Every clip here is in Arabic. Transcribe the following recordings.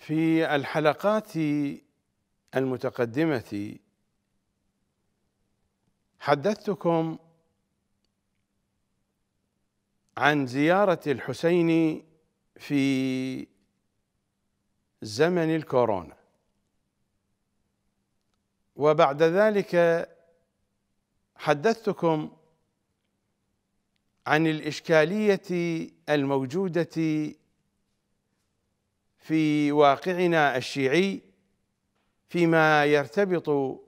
في الحلقات المتقدمة حدثتكم عن زيارة الحسين في زمن الكورونا وبعد ذلك حدثتكم عن الإشكالية الموجودة في واقعنا الشيعي فيما يرتبط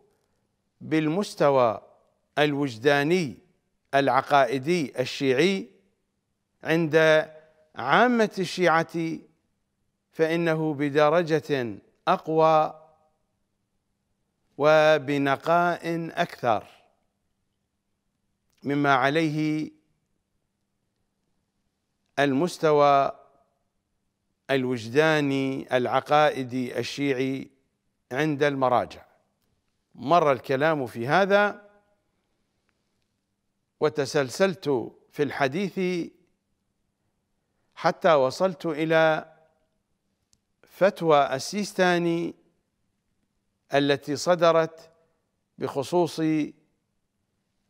بالمستوى الوجداني العقائدي الشيعي عند عامة الشيعة فإنه بدرجة أقوى وبنقاء أكثر مما عليه المستوى الوجداني العقائدي الشيعي عند المراجع مر الكلام في هذا وتسلسلت في الحديث حتى وصلت الى فتوى السيستاني التي صدرت بخصوص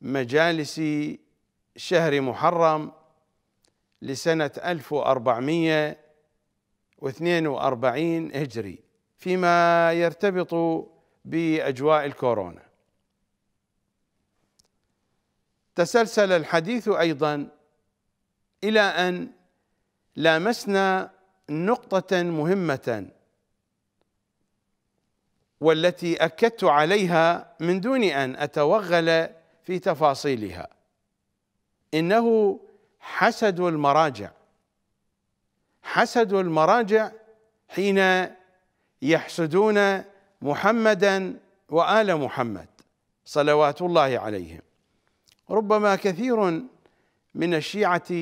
مجالس شهر محرم لسنة 1400 42 هجري فيما يرتبط باجواء الكورونا تسلسل الحديث ايضا الى ان لامسنا نقطه مهمه والتي اكدت عليها من دون ان اتوغل في تفاصيلها انه حسد المراجع حسدوا المراجع حين يحسدون محمدا وآل محمد صلوات الله عليهم ربما كثير من الشيعة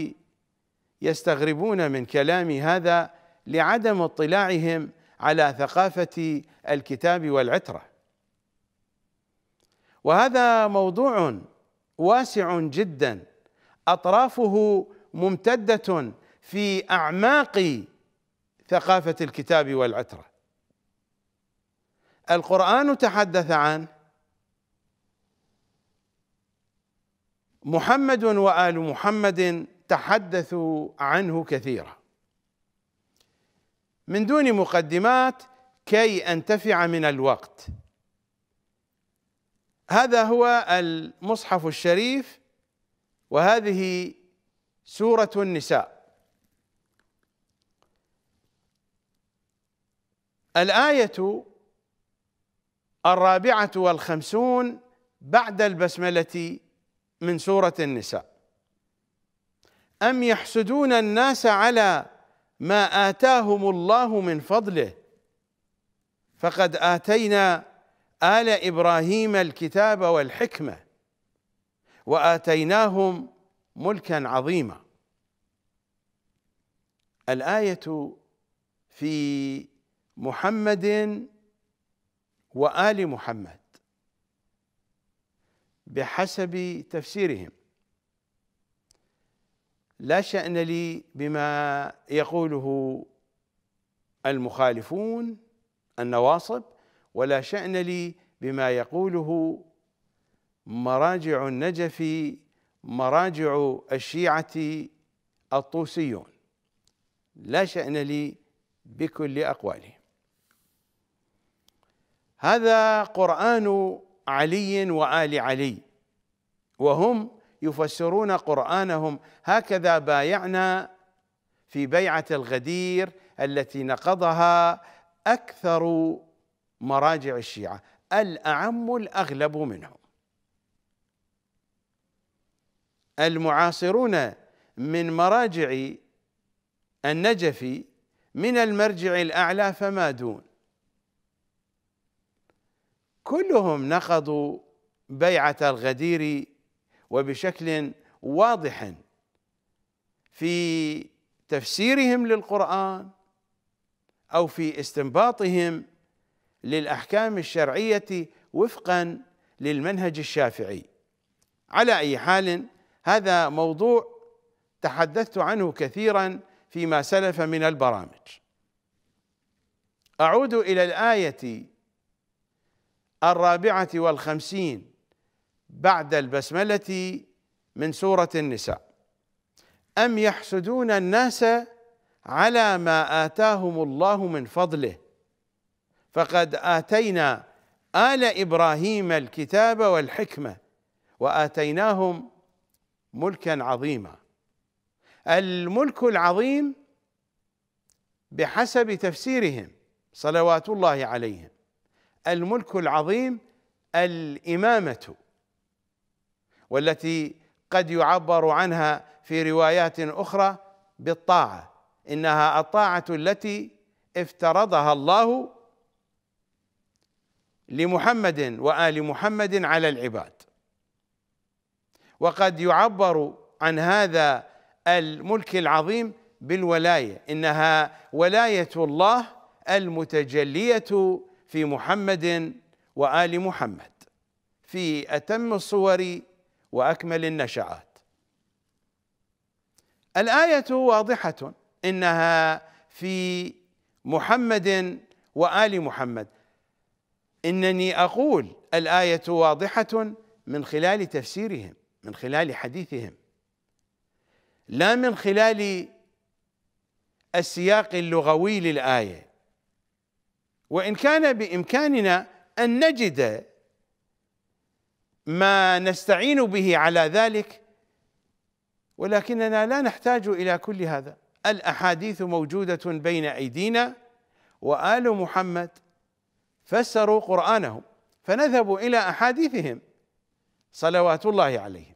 يستغربون من كلامي هذا لعدم اطلاعهم على ثقافة الكتاب والعترة وهذا موضوع واسع جدا أطرافه ممتدة في اعماق ثقافه الكتاب والعتره القران تحدث عن محمد وال محمد تحدثوا عنه كثيرا من دون مقدمات كي انتفع من الوقت هذا هو المصحف الشريف وهذه سوره النساء الآية الرابعة والخمسون بعد البسملة من سورة النساء أم يحسدون الناس على ما آتاهم الله من فضله فقد آتينا آل إبراهيم الكتاب والحكمة وآتيناهم ملكا عظيما الآية في محمد وال محمد بحسب تفسيرهم لا شأن لي بما يقوله المخالفون النواصب ولا شأن لي بما يقوله مراجع النجف مراجع الشيعة الطوسيون لا شأن لي بكل أقوالهم هذا قرآن علي وآل علي وهم يفسرون قرآنهم هكذا بايعنا في بيعة الغدير التي نقضها أكثر مراجع الشيعة الأعم الأغلب منهم المعاصرون من مراجع النجفي من المرجع الأعلى فما دون كلهم نقضوا بيعة الغدير وبشكل واضح في تفسيرهم للقرآن أو في استنباطهم للأحكام الشرعية وفقا للمنهج الشافعي على أي حال هذا موضوع تحدثت عنه كثيرا فيما سلف من البرامج أعود إلى الآية الرابعة والخمسين بعد البسملة من سورة النساء أم يحسدون الناس على ما آتاهم الله من فضله فقد آتينا آل إبراهيم الكتاب والحكمة وآتيناهم ملكا عظيما الملك العظيم بحسب تفسيرهم صلوات الله عليهم الملك العظيم الامامه والتي قد يعبر عنها في روايات اخرى بالطاعه انها الطاعه التي افترضها الله لمحمد وال محمد على العباد وقد يعبر عن هذا الملك العظيم بالولايه انها ولايه الله المتجليه في محمد وال محمد في اتم الصور واكمل النشعات الايه واضحه انها في محمد وال محمد انني اقول الايه واضحه من خلال تفسيرهم من خلال حديثهم لا من خلال السياق اللغوي للايه وان كان بامكاننا ان نجد ما نستعين به على ذلك ولكننا لا نحتاج الى كل هذا الاحاديث موجوده بين ايدينا وال محمد فسروا قرانهم فنذهب الى احاديثهم صلوات الله عليهم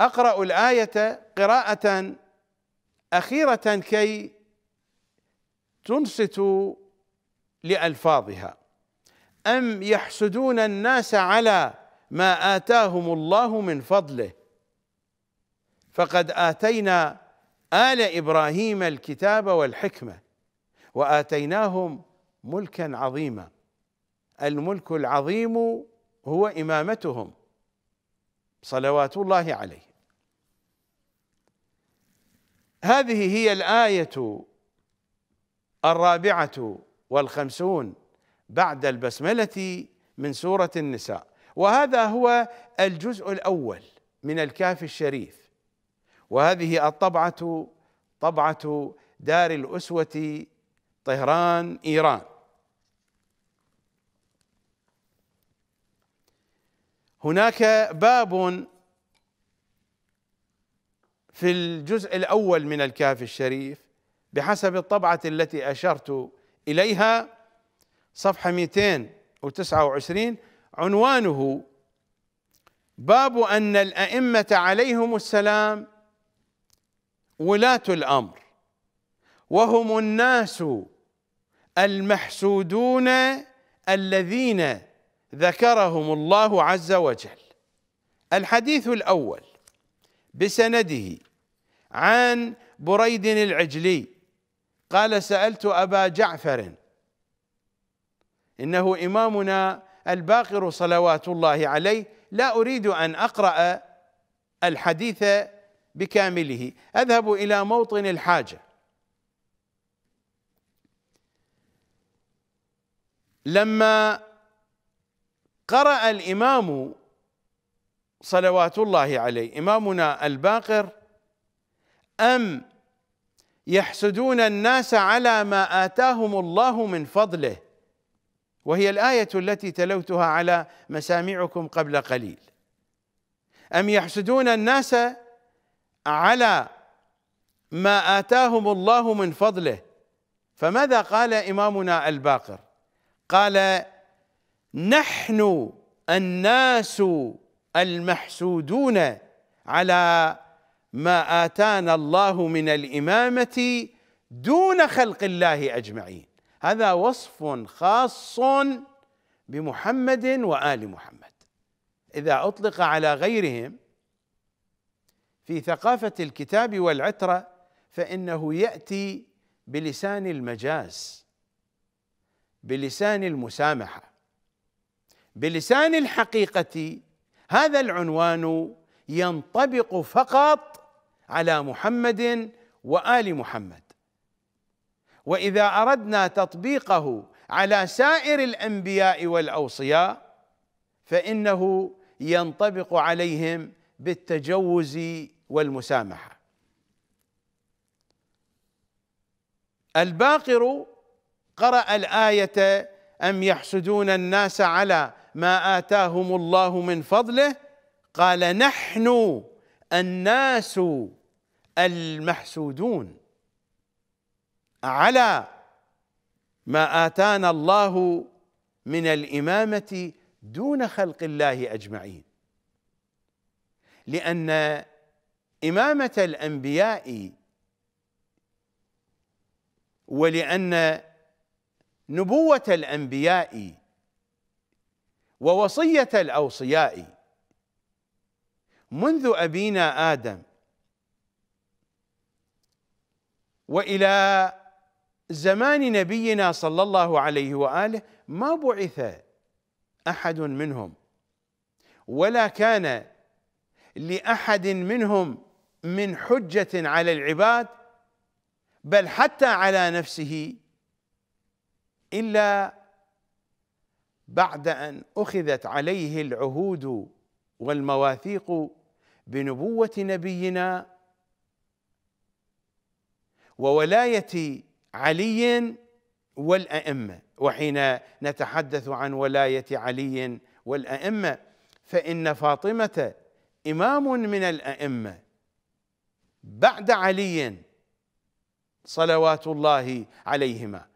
اقرا الايه قراءه اخيره كي تنصت لألفاظها أم يحسدون الناس على ما آتاهم الله من فضله فقد آتينا آل إبراهيم الكتاب والحكمة وآتيناهم ملكا عظيما الملك العظيم هو إمامتهم صلوات الله عليه هذه هي الآية الرابعة والخمسون بعد البسملة من سورة النساء وهذا هو الجزء الأول من الكاف الشريف وهذه الطبعة طبعة دار الأسوة طهران إيران هناك باب في الجزء الأول من الكاف الشريف بحسب الطبعة التي أشرت إليها صفحة 229 عنوانه باب أن الأئمة عليهم السلام ولاة الأمر وهم الناس المحسودون الذين ذكرهم الله عز وجل الحديث الأول بسنده عن بريد العجلي قال سألت أبا جعفر إنه إمامنا الباقر صلوات الله عليه لا أريد أن أقرأ الحديث بكامله أذهب إلى موطن الحاجة لما قرأ الإمام صلوات الله عليه إمامنا الباقر أم يحسدون الناس على ما آتاهم الله من فضله وهي الآية التي تلوتها على مسامعكم قبل قليل أم يحسدون الناس على ما آتاهم الله من فضله فماذا قال إمامنا الباقر قال نحن الناس المحسودون على ما آتانا الله من الإمامة دون خلق الله أجمعين هذا وصف خاص بمحمد وآل محمد إذا أطلق على غيرهم في ثقافة الكتاب والعترة فإنه يأتي بلسان المجاز بلسان المسامحة بلسان الحقيقة هذا العنوان ينطبق فقط على محمد وال محمد واذا اردنا تطبيقه على سائر الانبياء والاوصياء فانه ينطبق عليهم بالتجوز والمسامحه الباقر قرا الايه ام يحسدون الناس على ما اتاهم الله من فضله قال نحن الناس المحسودون على ما اتانا الله من الامامه دون خلق الله اجمعين لان امامه الانبياء ولان نبوه الانبياء ووصيه الاوصياء منذ ابينا ادم والى زمان نبينا صلى الله عليه واله ما بعث احد منهم ولا كان لاحد منهم من حجه على العباد بل حتى على نفسه الا بعد ان اخذت عليه العهود والمواثيق بنبوة نبينا وولاية علي والأئمة وحين نتحدث عن ولاية علي والأئمة فإن فاطمة إمام من الأئمة بعد علي صلوات الله عليهما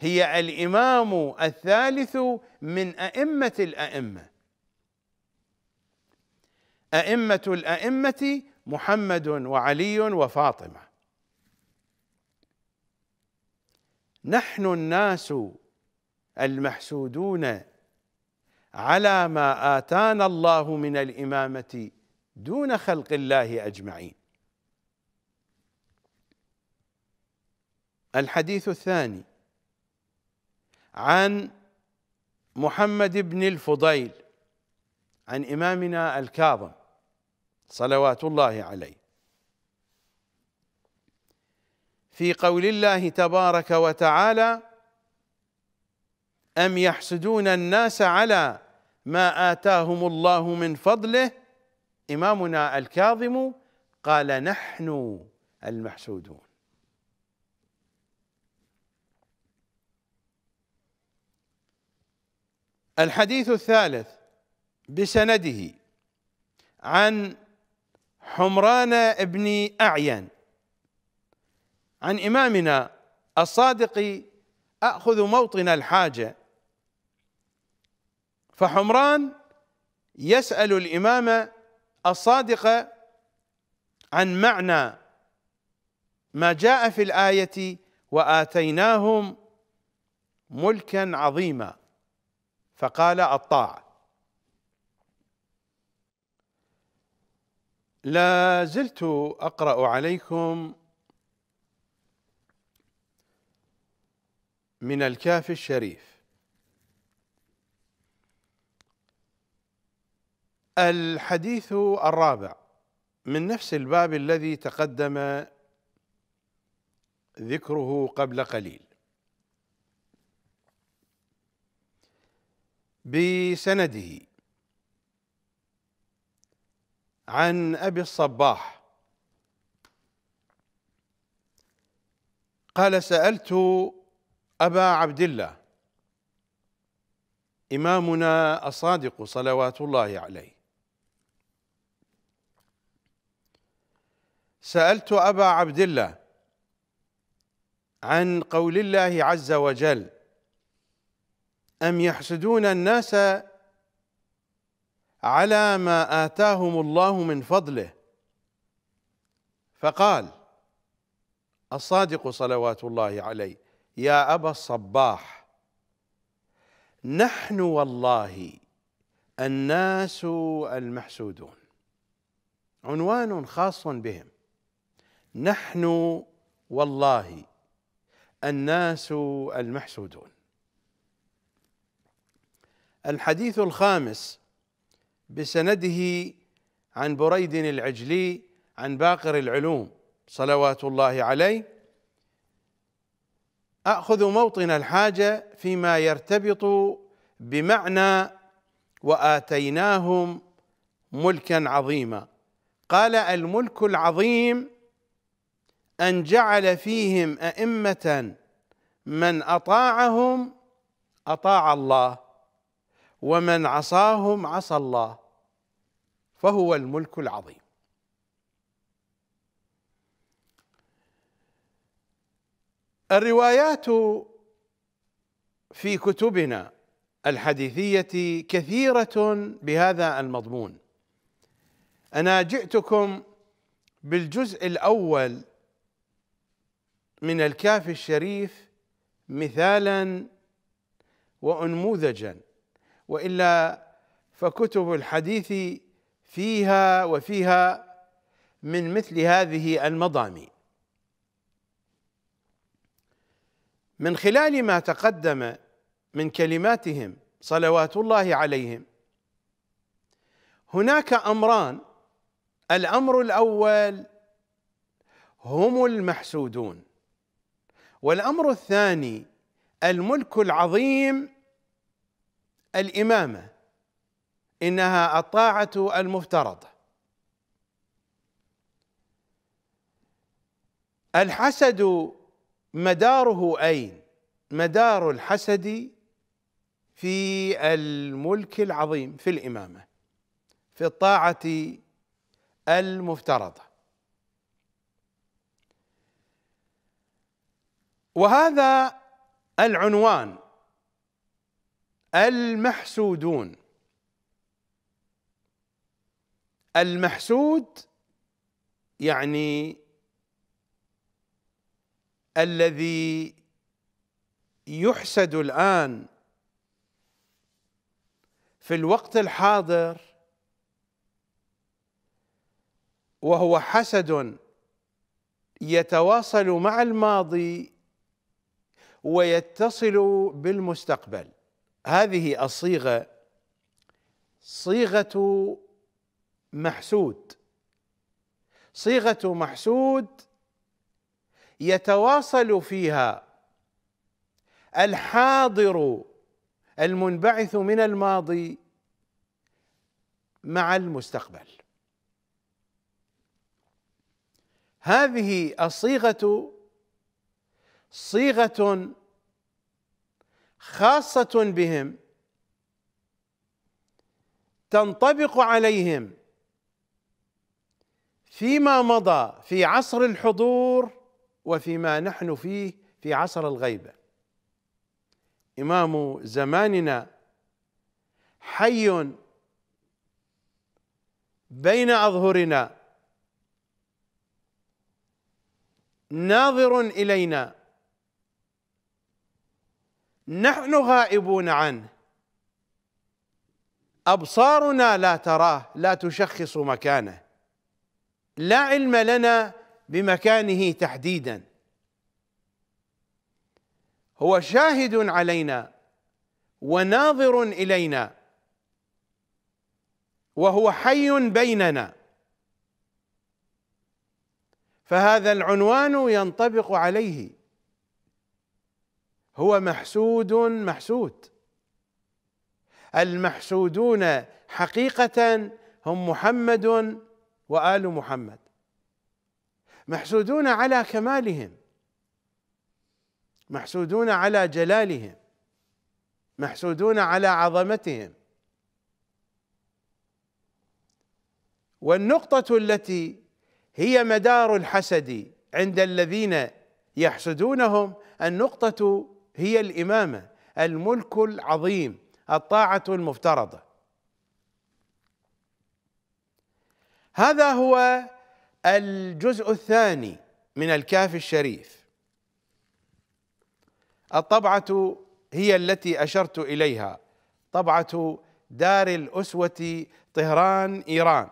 هي الإمام الثالث من أئمة الأئمة أئمة الأئمة محمد وعلي وفاطمة نحن الناس المحسودون على ما آتانا الله من الإمامة دون خلق الله أجمعين الحديث الثاني عن محمد بن الفضيل عن إمامنا الكاظم صلوات الله عليه في قول الله تبارك وتعالى أم يحسدون الناس على ما آتاهم الله من فضله إمامنا الكاظم قال نحن المحسودون الحديث الثالث بسنده عن حمران بن أعين عن إمامنا الصادق أخذ موطن الحاجة فحمران يسأل الإمام الصادق عن معنى ما جاء في الآية وآتيناهم ملكا عظيما فقال الطاعة لا زلت اقرا عليكم من الكاف الشريف الحديث الرابع من نفس الباب الذي تقدم ذكره قبل قليل بسنده عن أبي الصباح قال سألت أبا عبد الله إمامنا الصادق صلوات الله عليه سألت أبا عبد الله عن قول الله عز وجل أم يحسدون الناس على ما آتاهم الله من فضله فقال الصادق صلوات الله عليه يا أبا الصباح نحن والله الناس المحسودون عنوان خاص بهم نحن والله الناس المحسودون الحديث الخامس بسنده عن بريد العجلي عن باقر العلوم صلوات الله عليه اخذ موطن الحاجه فيما يرتبط بمعنى واتيناهم ملكا عظيما قال الملك العظيم ان جعل فيهم ائمه من اطاعهم اطاع الله ومن عصاهم عصى الله فهو الملك العظيم الروايات في كتبنا الحديثيه كثيره بهذا المضمون انا جئتكم بالجزء الاول من الكاف الشريف مثالا وانموذجا والا فكتب الحديث فيها وفيها من مثل هذه المضامين من خلال ما تقدم من كلماتهم صلوات الله عليهم هناك امران الامر الاول هم المحسودون والامر الثاني الملك العظيم الامامه انها الطاعه المفترضه الحسد مداره اين مدار الحسد في الملك العظيم في الامامه في الطاعه المفترضه وهذا العنوان المحسودون المحسود يعني الذي يحسد الان في الوقت الحاضر وهو حسد يتواصل مع الماضي ويتصل بالمستقبل هذه الصيغه صيغه محسود صيغه محسود يتواصل فيها الحاضر المنبعث من الماضي مع المستقبل هذه الصيغه صيغه خاصة بهم تنطبق عليهم فيما مضى في عصر الحضور وفيما نحن فيه في عصر الغيبة إمام زماننا حي بين أظهرنا ناظر إلينا نحن غائبون عنه أبصارنا لا تراه لا تشخص مكانه لا علم لنا بمكانه تحديدا هو شاهد علينا وناظر إلينا وهو حي بيننا فهذا العنوان ينطبق عليه هو محسود محسود المحسودون حقيقة هم محمد وآل محمد محسودون على كمالهم محسودون على جلالهم محسودون على عظمتهم والنقطة التي هي مدار الحسد عند الذين يحسدونهم النقطة هي الامامه الملك العظيم الطاعه المفترضه هذا هو الجزء الثاني من الكاف الشريف الطبعه هي التي اشرت اليها طبعه دار الاسوه طهران ايران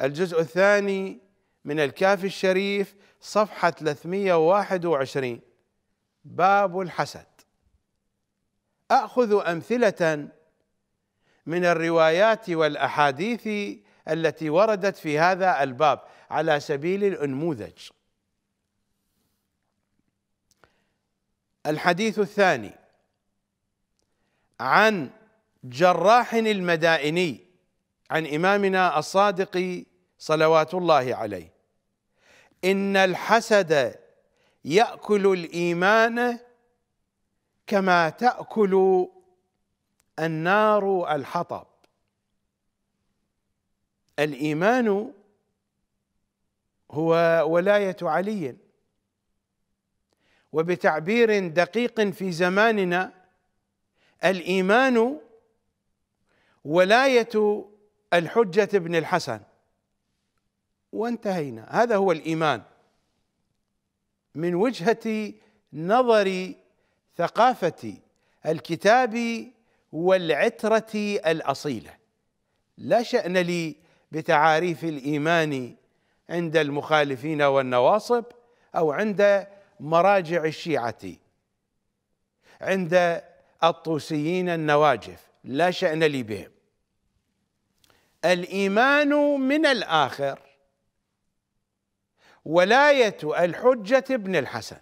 الجزء الثاني من الكاف الشريف صفحه 321 باب الحسد اخذ امثله من الروايات والاحاديث التي وردت في هذا الباب على سبيل الانموذج الحديث الثاني عن جراح المدائني عن امامنا الصادق صلوات الله عليه ان الحسد ياكل الايمان كما تاكل النار الحطب الايمان هو ولايه علي وبتعبير دقيق في زماننا الايمان ولايه الحجه بن الحسن وانتهينا هذا هو الايمان من وجهه نظر ثقافه الكتاب والعتره الاصيله لا شان لي بتعاريف الايمان عند المخالفين والنواصب او عند مراجع الشيعه عند الطوسيين النواجف لا شان لي بهم الايمان من الاخر ولاية الحجة ابن الحسن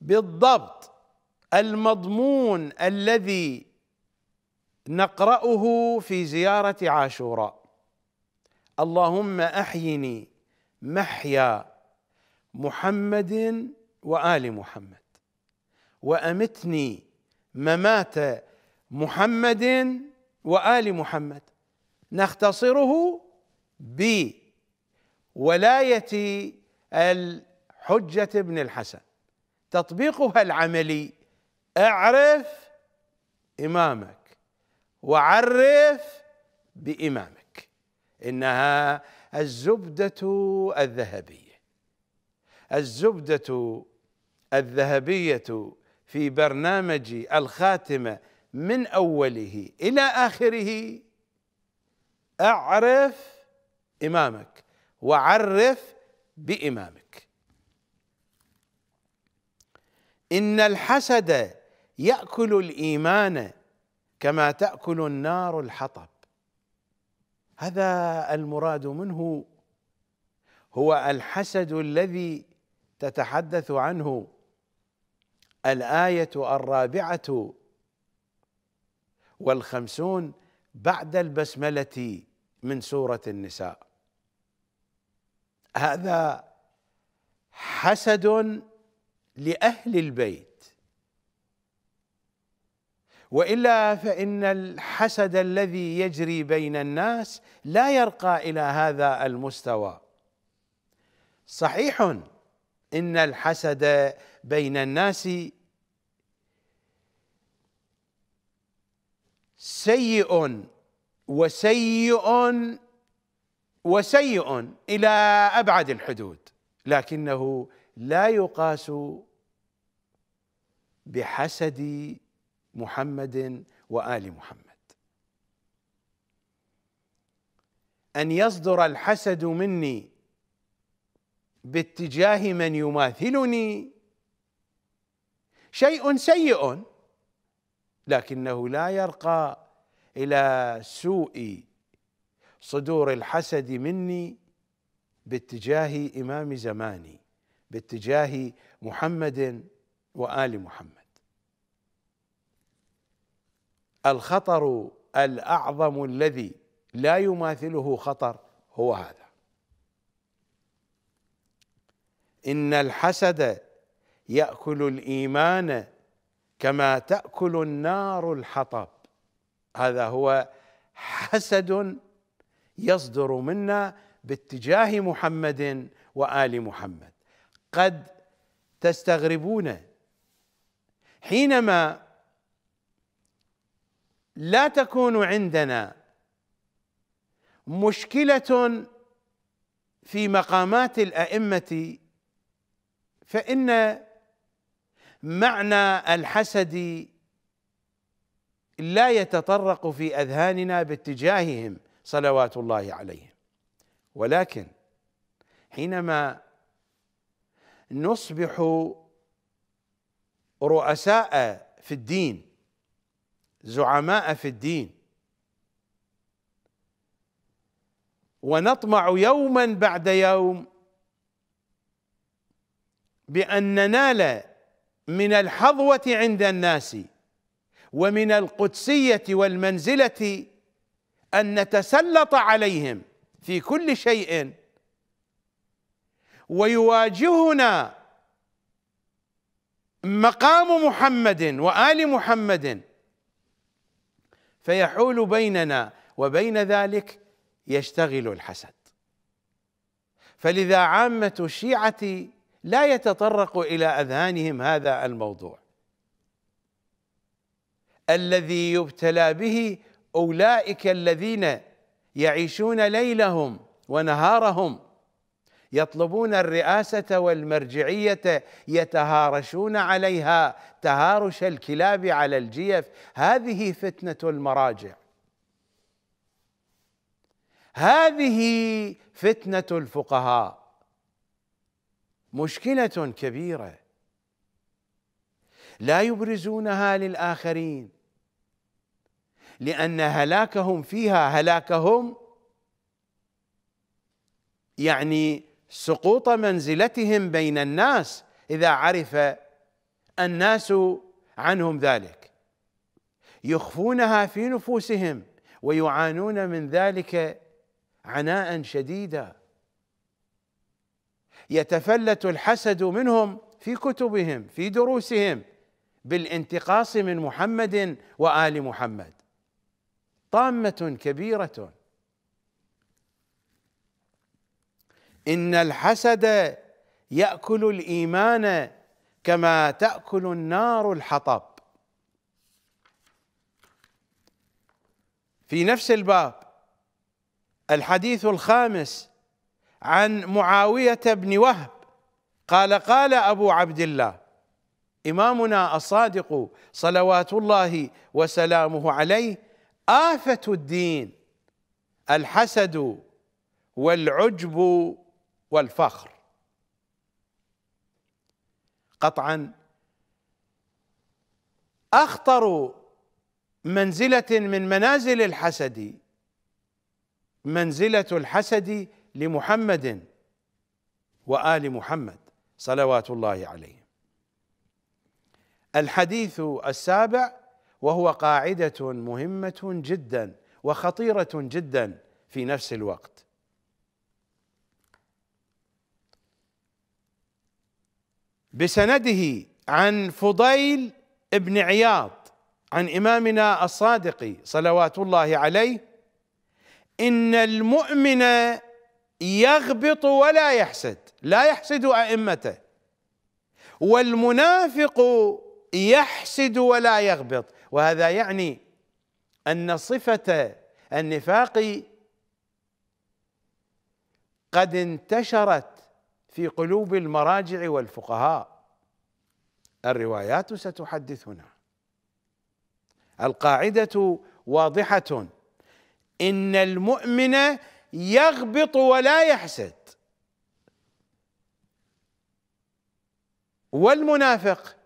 بالضبط المضمون الذي نقرأه في زيارة عاشوراء اللهم أحيني محيا محمد وآل محمد وأمتني ممات محمد وال محمد نختصره بولايه الحجه ابن الحسن تطبيقها العملي اعرف امامك وعرف بامامك انها الزبده الذهبيه الزبده الذهبيه في برنامج الخاتمه من اوله الى اخره اعرف امامك وعرف بامامك ان الحسد ياكل الايمان كما تاكل النار الحطب هذا المراد منه هو الحسد الذي تتحدث عنه الايه الرابعه والخمسون بعد البسملة من سورة النساء هذا حسد لأهل البيت والا فان الحسد الذي يجري بين الناس لا يرقى الى هذا المستوى صحيح ان الحسد بين الناس سيء وسيء وسيء الى ابعد الحدود لكنه لا يقاس بحسد محمد وال محمد ان يصدر الحسد مني باتجاه من يماثلني شيء سيء لكنه لا يرقى الى سوء صدور الحسد مني باتجاه امام زماني باتجاه محمد وال محمد الخطر الاعظم الذي لا يماثله خطر هو هذا ان الحسد ياكل الايمان كما تاكل النار الحطب هذا هو حسد يصدر منا باتجاه محمد وال محمد قد تستغربون حينما لا تكون عندنا مشكله في مقامات الائمه فان معنى الحسد لا يتطرق في اذهاننا باتجاههم صلوات الله عليهم ولكن حينما نصبح رؤساء في الدين زعماء في الدين ونطمع يوما بعد يوم بان ننال من الحظوة عند الناس ومن القدسية والمنزلة أن نتسلط عليهم في كل شيء ويواجهنا مقام محمد وآل محمد فيحول بيننا وبين ذلك يشتغل الحسد فلذا عامة الشيعة لا يتطرق الى اذهانهم هذا الموضوع الذي يبتلى به اولئك الذين يعيشون ليلهم ونهارهم يطلبون الرئاسه والمرجعيه يتهارشون عليها تهارش الكلاب على الجيف هذه فتنه المراجع هذه فتنه الفقهاء مشكله كبيره لا يبرزونها للاخرين لان هلاكهم فيها هلاكهم يعني سقوط منزلتهم بين الناس اذا عرف الناس عنهم ذلك يخفونها في نفوسهم ويعانون من ذلك عناء شديدا يتفلت الحسد منهم في كتبهم في دروسهم بالانتقاص من محمد وال محمد طامه كبيره ان الحسد ياكل الايمان كما تاكل النار الحطب في نفس الباب الحديث الخامس عن معاويه بن وهب قال قال ابو عبد الله امامنا الصادق صلوات الله وسلامه عليه افه الدين الحسد والعجب والفخر قطعا اخطر منزله من منازل الحسد منزله الحسد لمحمد وال محمد صلوات الله عليه الحديث السابع وهو قاعده مهمه جدا وخطيره جدا في نفس الوقت بسنده عن فضيل ابن عياض عن امامنا الصادق صلوات الله عليه ان المؤمن يغبط ولا يحسد لا يحسد ائمته والمنافق يحسد ولا يغبط وهذا يعني ان صفه النفاق قد انتشرت في قلوب المراجع والفقهاء الروايات ستحدثنا القاعده واضحه ان المؤمن يغبط ولا يحسد والمنافق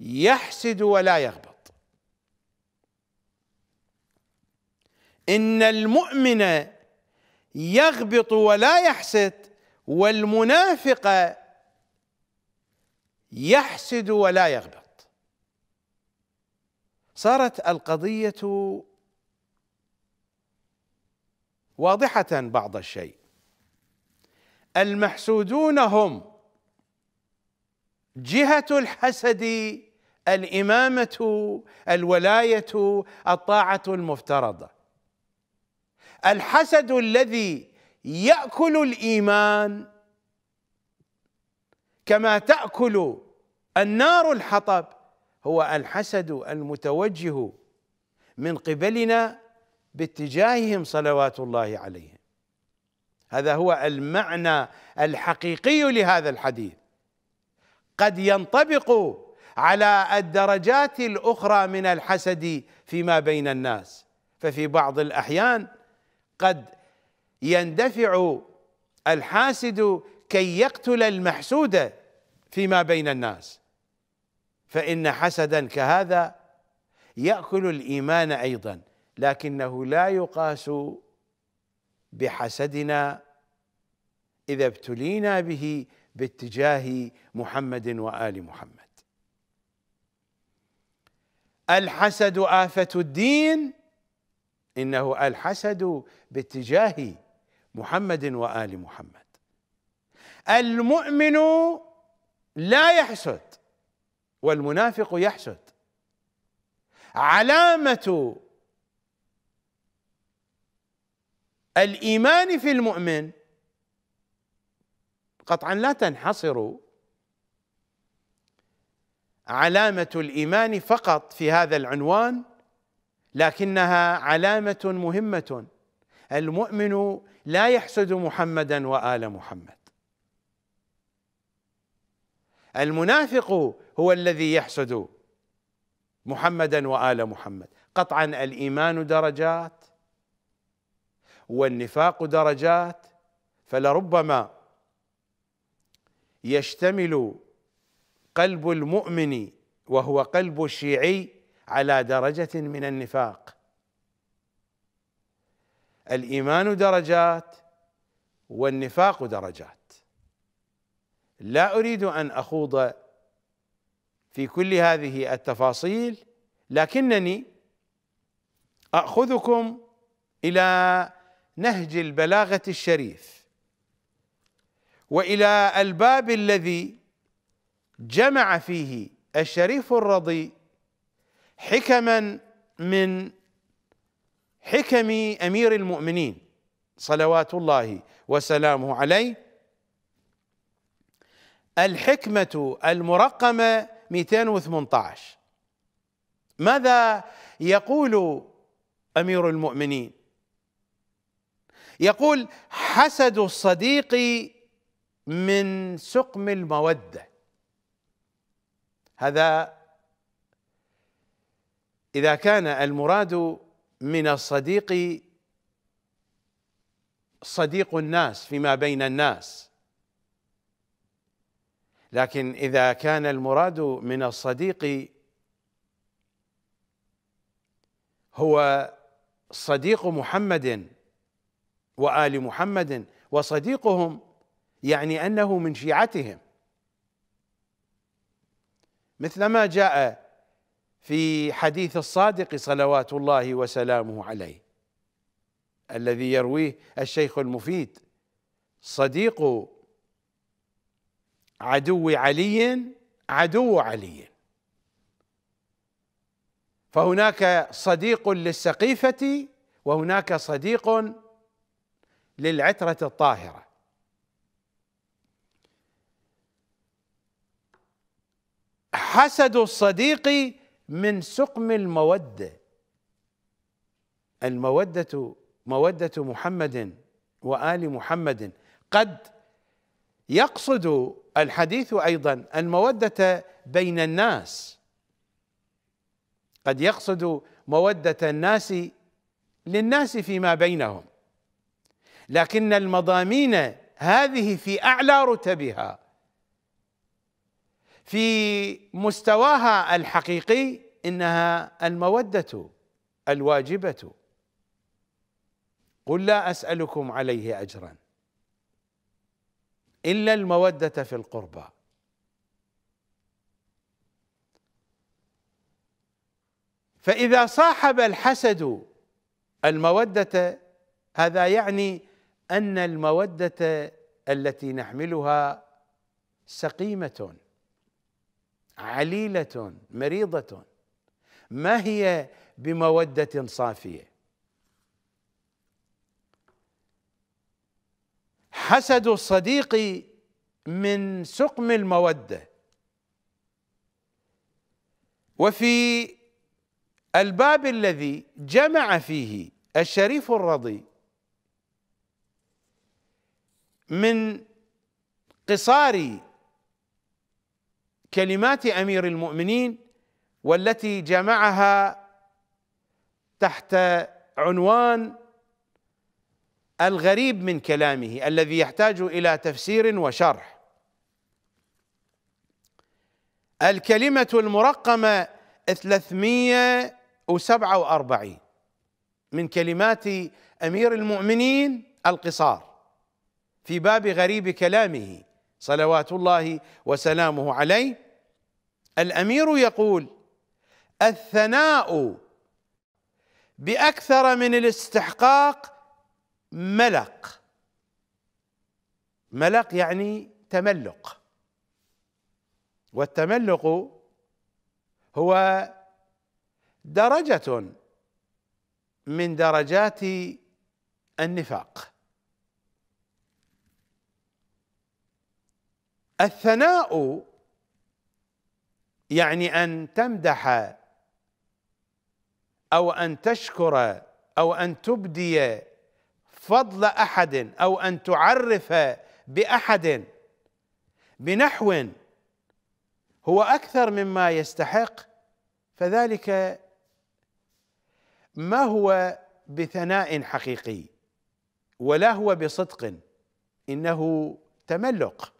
يحسد ولا يغبط ان المؤمن يغبط ولا يحسد والمنافق يحسد ولا يغبط صارت القضيه واضحة بعض الشيء المحسودون هم جهة الحسد الإمامة الولاية الطاعة المفترضة الحسد الذي يأكل الإيمان كما تأكل النار الحطب هو الحسد المتوجه من قبلنا باتجاههم صلوات الله عليهم هذا هو المعنى الحقيقي لهذا الحديث قد ينطبق على الدرجات الاخرى من الحسد فيما بين الناس ففي بعض الاحيان قد يندفع الحاسد كي يقتل المحسود فيما بين الناس فان حسدا كهذا ياكل الايمان ايضا لكنه لا يقاس بحسدنا اذا ابتلينا به باتجاه محمد وال محمد الحسد آفة الدين إنه الحسد باتجاه محمد وآل محمد المؤمن لا يحسد والمنافق يحسد علامة الايمان في المؤمن قطعا لا تنحصر علامه الايمان فقط في هذا العنوان لكنها علامه مهمه المؤمن لا يحسد محمدا وال محمد المنافق هو الذي يحسد محمدا وال محمد قطعا الايمان درجات والنفاق درجات فلربما يشتمل قلب المؤمن وهو قلب الشيعي على درجة من النفاق الإيمان درجات والنفاق درجات لا أريد أن أخوض في كل هذه التفاصيل لكنني أخذكم إلى نهج البلاغه الشريف والى الباب الذي جمع فيه الشريف الرضي حكما من حكم امير المؤمنين صلوات الله وسلامه عليه الحكمه المرقمه 218 ماذا يقول امير المؤمنين يقول حسد الصديق من سقم الموده هذا اذا كان المراد من الصديق صديق الناس فيما بين الناس لكن اذا كان المراد من الصديق هو صديق محمد وال محمد وصديقهم يعني انه من شيعتهم مثلما جاء في حديث الصادق صلوات الله وسلامه عليه الذي يرويه الشيخ المفيد صديق عدو علي عدو علي فهناك صديق للسقيفه وهناك صديق للعترة الطاهرة حسد الصديق من سقم المودة المودة مودة محمد وآل محمد قد يقصد الحديث أيضا المودة بين الناس قد يقصد مودة الناس للناس فيما بينهم لكن المضامين هذه في اعلى رتبها في مستواها الحقيقي انها الموده الواجبه قل لا اسالكم عليه اجرا الا الموده في القربى فاذا صاحب الحسد الموده هذا يعني ان الموده التي نحملها سقيمه عليله مريضه ما هي بموده صافيه حسد الصديق من سقم الموده وفي الباب الذي جمع فيه الشريف الرضي من قصار كلمات امير المؤمنين والتي جمعها تحت عنوان الغريب من كلامه الذي يحتاج الى تفسير وشرح الكلمه المرقمه 347 من كلمات امير المؤمنين القصار في باب غريب كلامه صلوات الله وسلامه عليه الامير يقول الثناء باكثر من الاستحقاق ملق ملق يعني تملق والتملق هو درجه من درجات النفاق الثناء يعني ان تمدح او ان تشكر او ان تبدي فضل احد او ان تعرف باحد بنحو هو اكثر مما يستحق فذلك ما هو بثناء حقيقي ولا هو بصدق انه تملق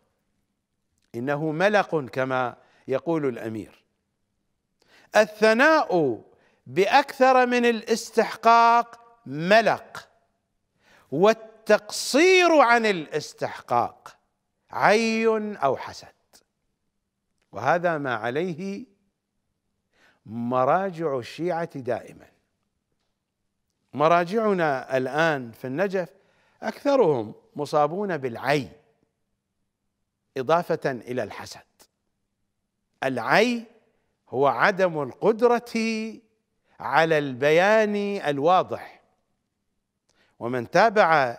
انه ملق كما يقول الامير الثناء باكثر من الاستحقاق ملق والتقصير عن الاستحقاق عي او حسد وهذا ما عليه مراجع الشيعه دائما مراجعنا الان في النجف اكثرهم مصابون بالعي إضافة إلى الحسد العي هو عدم القدرة على البيان الواضح ومن تابع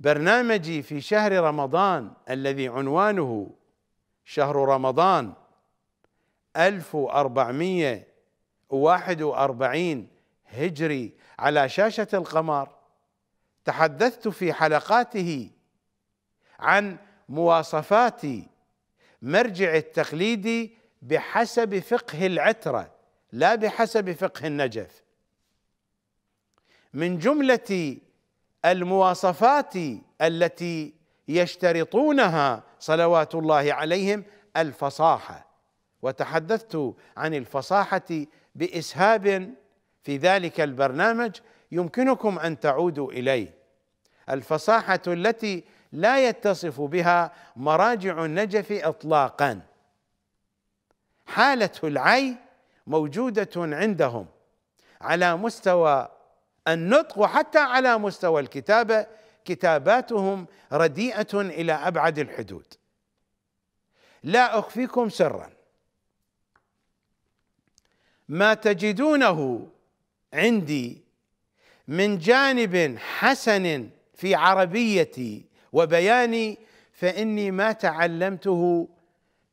برنامجي في شهر رمضان الذي عنوانه شهر رمضان 1441 هجري على شاشة القمر تحدثت في حلقاته عن مواصفات مرجع التقليد بحسب فقه العترة لا بحسب فقه النجف من جملة المواصفات التي يشترطونها صلوات الله عليهم الفصاحة وتحدثت عن الفصاحة بإسهاب في ذلك البرنامج يمكنكم أن تعودوا إليه الفصاحة التي لا يتصف بها مراجع النجف اطلاقا حاله العي موجوده عندهم على مستوى النطق وحتى على مستوى الكتابه كتاباتهم رديئه الى ابعد الحدود لا اخفيكم سرا ما تجدونه عندي من جانب حسن في عربيتي وبياني فاني ما تعلمته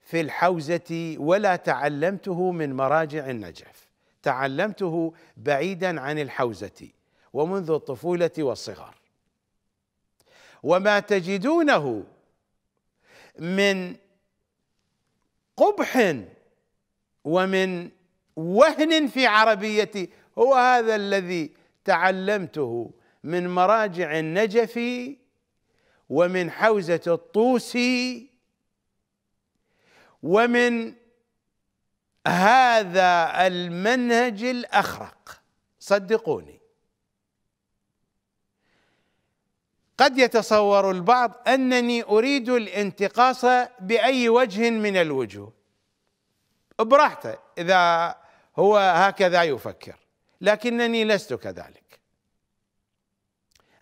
في الحوزه ولا تعلمته من مراجع النجف تعلمته بعيدا عن الحوزه ومنذ الطفوله والصغر وما تجدونه من قبح ومن وهن في عربيتي هو هذا الذي تعلمته من مراجع النجفي ومن حوزة الطوسي ومن هذا المنهج الأخرق صدقوني قد يتصور البعض أنني أريد الانتقاص بأي وجه من الوجوه براحته إذا هو هكذا يفكر لكنني لست كذلك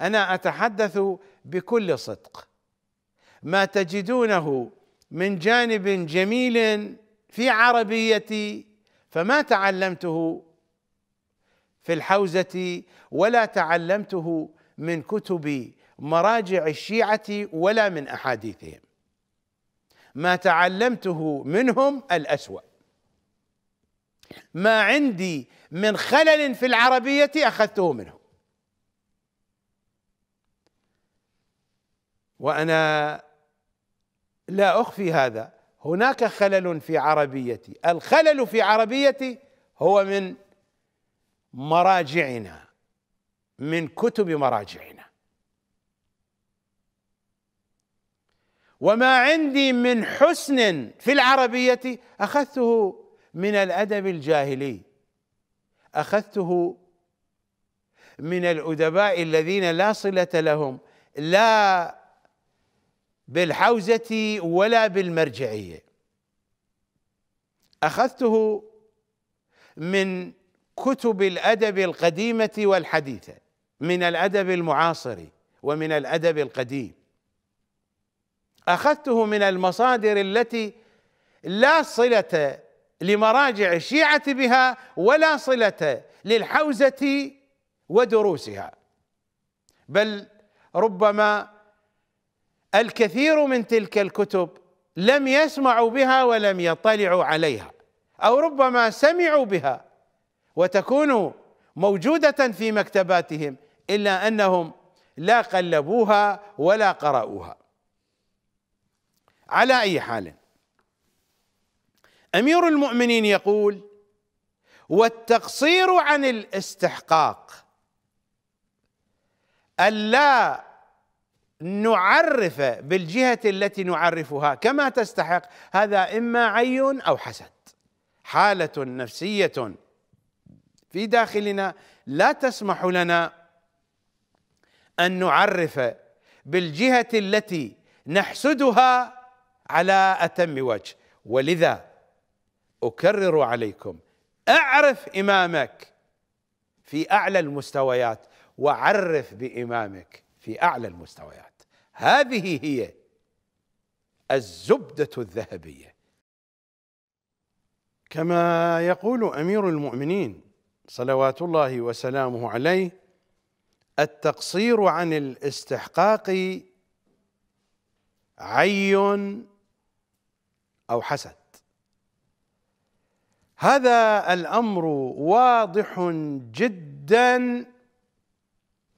أنا أتحدث بكل صدق ما تجدونه من جانب جميل في عربيتي فما تعلمته في الحوزه ولا تعلمته من كتب مراجع الشيعه ولا من احاديثهم ما تعلمته منهم الاسوا ما عندي من خلل في العربيه اخذته منهم وانا لا اخفي هذا هناك خلل في عربيتي الخلل في عربيتي هو من مراجعنا من كتب مراجعنا وما عندي من حسن في العربيه اخذته من الادب الجاهلي اخذته من الادباء الذين لا صله لهم لا بالحوزة ولا بالمرجعية أخذته من كتب الأدب القديمة والحديثة من الأدب المعاصر ومن الأدب القديم أخذته من المصادر التي لا صلة لمراجع الشيعة بها ولا صلة للحوزة ودروسها بل ربما الكثير من تلك الكتب لم يسمعوا بها ولم يطلعوا عليها او ربما سمعوا بها وتكون موجوده في مكتباتهم الا انهم لا قلبوها ولا قرأوها على اي حال امير المؤمنين يقول والتقصير عن الاستحقاق الا نعرف بالجهة التي نعرفها كما تستحق هذا إما عي أو حسد حالة نفسية في داخلنا لا تسمح لنا أن نعرف بالجهة التي نحسدها على أتم وجه ولذا أكرر عليكم أعرف إمامك في أعلى المستويات وعرف بإمامك في أعلى المستويات هذه هي الزبدة الذهبية كما يقول أمير المؤمنين صلوات الله وسلامه عليه التقصير عن الاستحقاق عي أو حسد هذا الأمر واضح جدا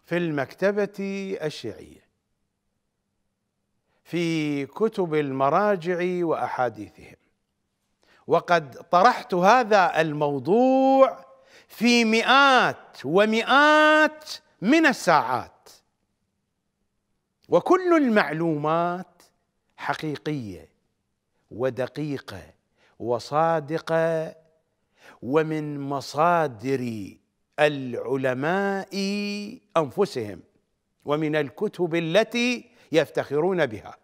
في المكتبة الشيعية في كتب المراجع واحاديثهم وقد طرحت هذا الموضوع في مئات ومئات من الساعات وكل المعلومات حقيقيه ودقيقه وصادقه ومن مصادر العلماء انفسهم ومن الكتب التي يفتخرون بها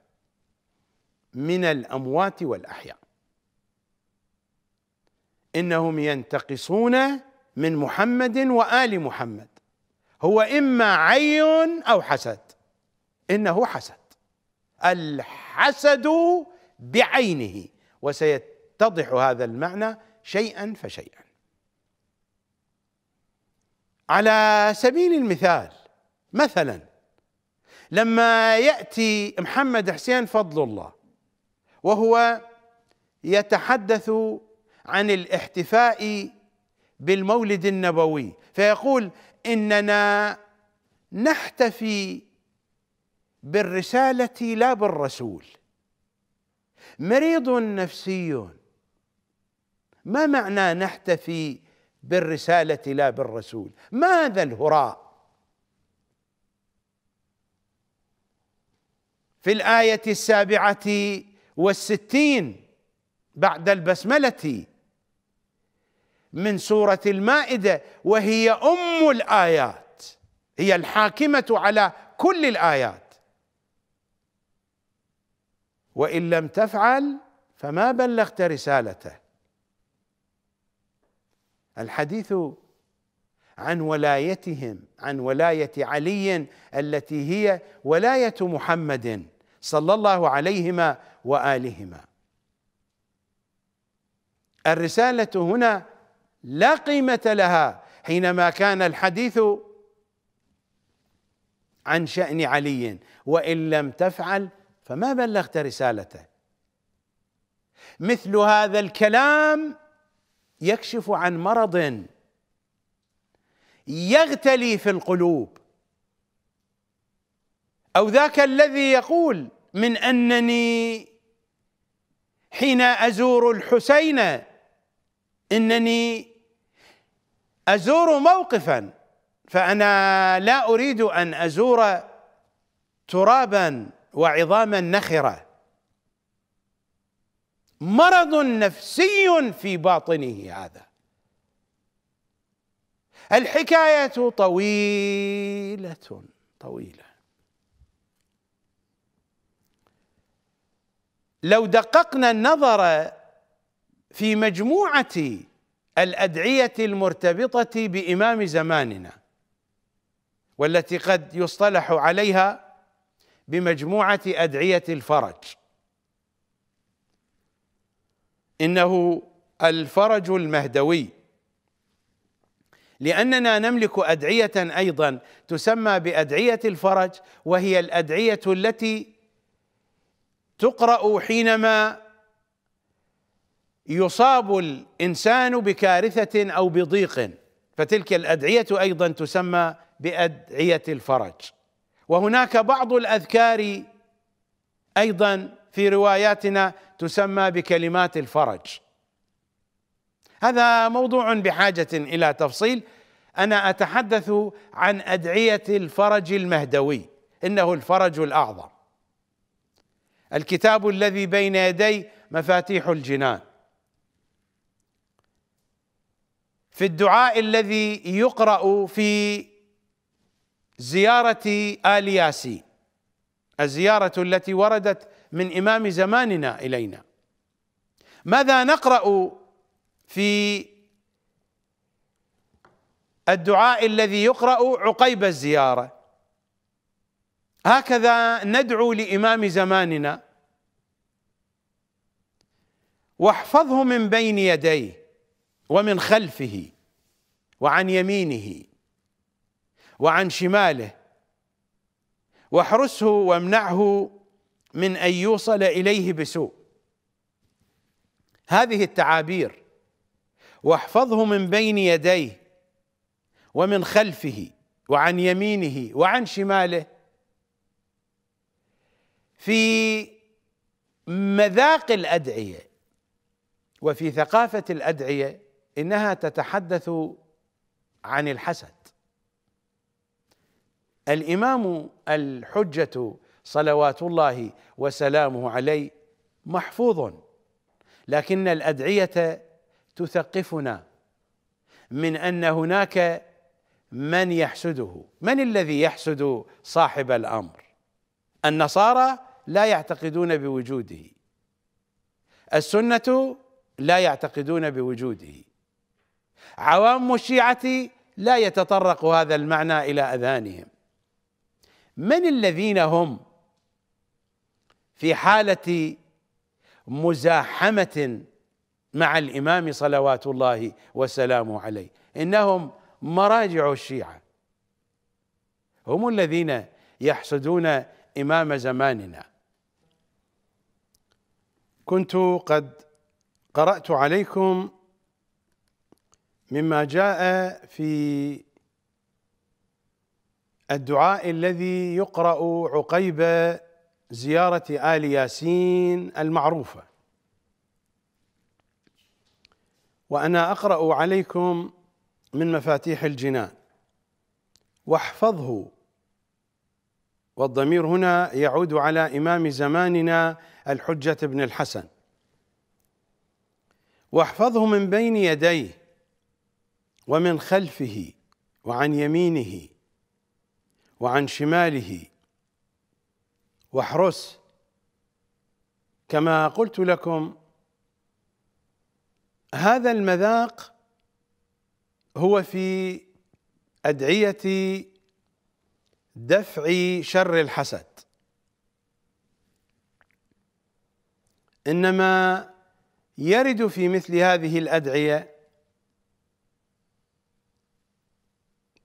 من الاموات والاحياء انهم ينتقصون من محمد وال محمد هو اما عي او حسد انه حسد الحسد بعينه وسيتضح هذا المعنى شيئا فشيئا على سبيل المثال مثلا لما ياتي محمد حسين فضل الله وهو يتحدث عن الاحتفاء بالمولد النبوي فيقول اننا نحتفي بالرساله لا بالرسول مريض نفسي ما معنى نحتفي بالرساله لا بالرسول ماذا الهراء في الآية السابعة والستين بعد البسملة من سورة المائدة وهي أم الآيات هي الحاكمة على كل الآيات وإن لم تفعل فما بلغت رسالته الحديث عن ولايتهم عن ولاية علي التي هي ولاية محمد صلى الله عليهما والهما الرساله هنا لا قيمه لها حينما كان الحديث عن شان علي وان لم تفعل فما بلغت رسالته مثل هذا الكلام يكشف عن مرض يغتلي في القلوب أو ذاك الذي يقول من أنني حين أزور الحسين إنني أزور موقفا فأنا لا أريد أن أزور ترابا وعظاما نخرة مرض نفسي في باطنه هذا الحكاية طويلة طويلة لو دققنا النظر في مجموعه الادعيه المرتبطه بامام زماننا والتي قد يصطلح عليها بمجموعه ادعيه الفرج انه الفرج المهدوي لاننا نملك ادعيه ايضا تسمى بادعيه الفرج وهي الادعيه التي تقرا حينما يصاب الانسان بكارثه او بضيق فتلك الادعيه ايضا تسمى بادعيه الفرج وهناك بعض الاذكار ايضا في رواياتنا تسمى بكلمات الفرج هذا موضوع بحاجه الى تفصيل انا اتحدث عن ادعيه الفرج المهدوي انه الفرج الاعظم الكتاب الذي بين يدي مفاتيح الجنان في الدعاء الذي يقرأ في زيارة آل ياسين الزيارة التي وردت من إمام زماننا إلينا ماذا نقرأ في الدعاء الذي يقرأ عقيب الزيارة هكذا ندعو لإمام زماننا واحفظه من بين يديه ومن خلفه وعن يمينه وعن شماله واحرسه وامنعه من ان يوصل اليه بسوء هذه التعابير واحفظه من بين يديه ومن خلفه وعن يمينه وعن شماله في مذاق الادعيه وفي ثقافة الأدعية إنها تتحدث عن الحسد الإمام الحجة صلوات الله وسلامه عليه محفوظ لكن الأدعية تثقفنا من أن هناك من يحسده من الذي يحسد صاحب الأمر النصارى لا يعتقدون بوجوده السنة لا يعتقدون بوجوده عوام الشيعة لا يتطرق هذا المعنى إلى أذهانهم من الذين هم في حالة مزاحمة مع الإمام صلوات الله وسلامه عليه إنهم مراجع الشيعة هم الذين يحسدون إمام زماننا كنت قد قرأت عليكم مما جاء في الدعاء الذي يقرأ عقيب زيارة آل ياسين المعروفة وأنا أقرأ عليكم من مفاتيح الجنان واحفظه والضمير هنا يعود على إمام زماننا الحجة بن الحسن واحفظه من بين يديه ومن خلفه وعن يمينه وعن شماله واحرس كما قلت لكم هذا المذاق هو في أدعية دفع شر الحسد إنما يرد في مثل هذه الادعيه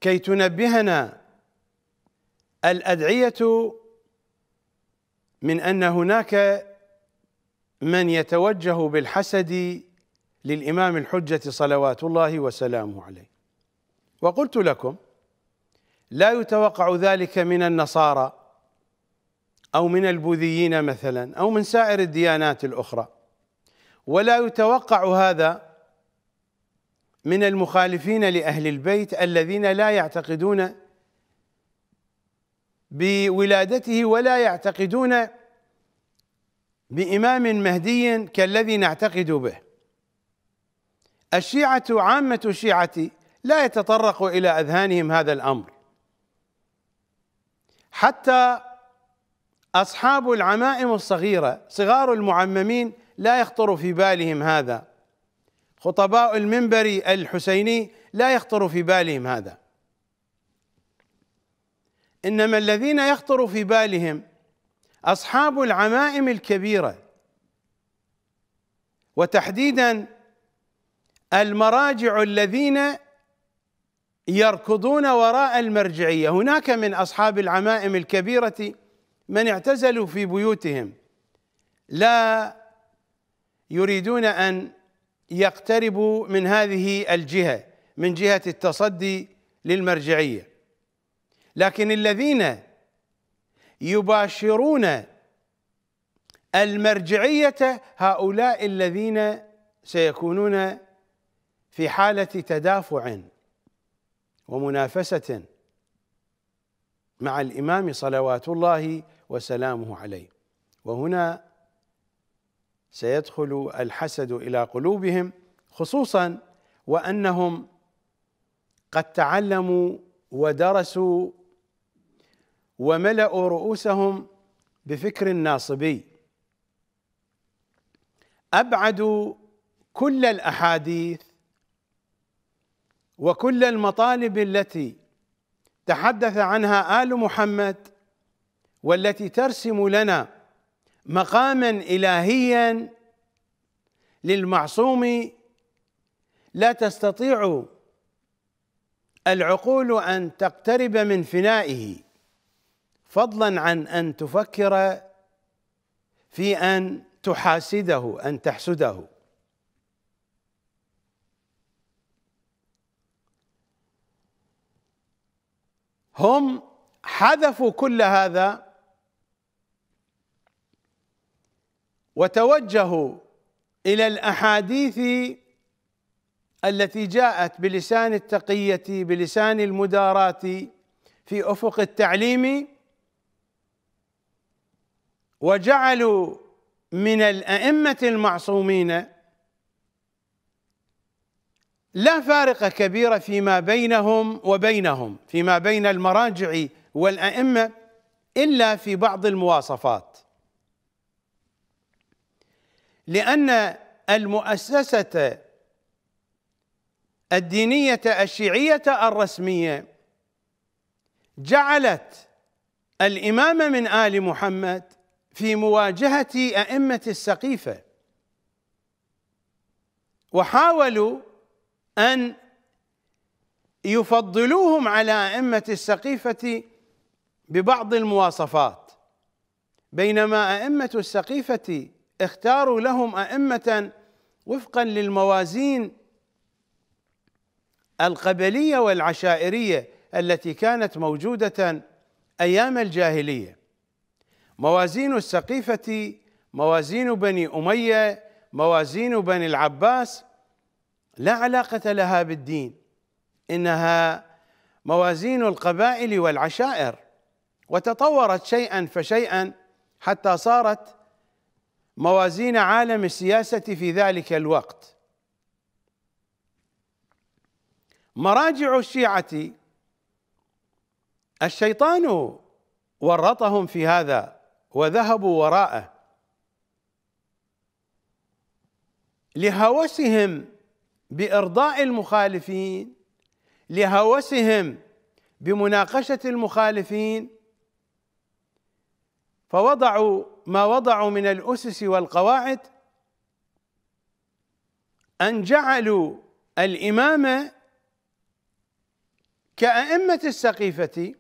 كي تنبهنا الادعيه من ان هناك من يتوجه بالحسد للامام الحجه صلوات الله وسلامه عليه وقلت لكم لا يتوقع ذلك من النصارى او من البوذيين مثلا او من سائر الديانات الاخرى ولا يتوقع هذا من المخالفين لأهل البيت الذين لا يعتقدون بولادته ولا يعتقدون بإمام مهدي كالذي نعتقد به الشيعة عامة الشيعة لا يتطرق إلى أذهانهم هذا الأمر حتى أصحاب العمائم الصغيرة صغار المعممين لا يخطر في بالهم هذا خطباء المنبر الحسيني لا يخطر في بالهم هذا انما الذين يخطر في بالهم اصحاب العمائم الكبيره وتحديدا المراجع الذين يركضون وراء المرجعيه هناك من اصحاب العمائم الكبيره من اعتزلوا في بيوتهم لا يريدون ان يقتربوا من هذه الجهه من جهه التصدي للمرجعيه لكن الذين يباشرون المرجعيه هؤلاء الذين سيكونون في حاله تدافع ومنافسه مع الامام صلوات الله وسلامه عليه وهنا سيدخل الحسد الى قلوبهم خصوصا وانهم قد تعلموا ودرسوا وملأوا رؤوسهم بفكر الناصبي أبعدوا كل الأحاديث وكل المطالب التي تحدث عنها آل محمد والتي ترسم لنا مقاما الهيا للمعصوم لا تستطيع العقول ان تقترب من فنائه فضلا عن ان تفكر في ان تحاسده ان تحسده هم حذفوا كل هذا وتوجهوا الى الاحاديث التي جاءت بلسان التقيه بلسان المداراه في افق التعليم وجعلوا من الائمه المعصومين لا فارق كبير فيما بينهم وبينهم فيما بين المراجع والائمه الا في بعض المواصفات لأن المؤسسة الدينية الشيعية الرسمية جعلت الإمام من آل محمد في مواجهة أئمة السقيفة وحاولوا أن يفضلوهم على أئمة السقيفة ببعض المواصفات بينما أئمة السقيفة اختاروا لهم أئمة وفقا للموازين القبلية والعشائرية التي كانت موجودة أيام الجاهلية موازين السقيفة موازين بني أمية موازين بني العباس لا علاقة لها بالدين إنها موازين القبائل والعشائر وتطورت شيئا فشيئا حتى صارت موازين عالم السياسة في ذلك الوقت مراجع الشيعة الشيطان ورطهم في هذا وذهبوا وراءه لهوسهم بإرضاء المخالفين لهوسهم بمناقشة المخالفين فوضعوا ما وضعوا من الأسس والقواعد أن جعلوا الإمامة كأئمة السقيفة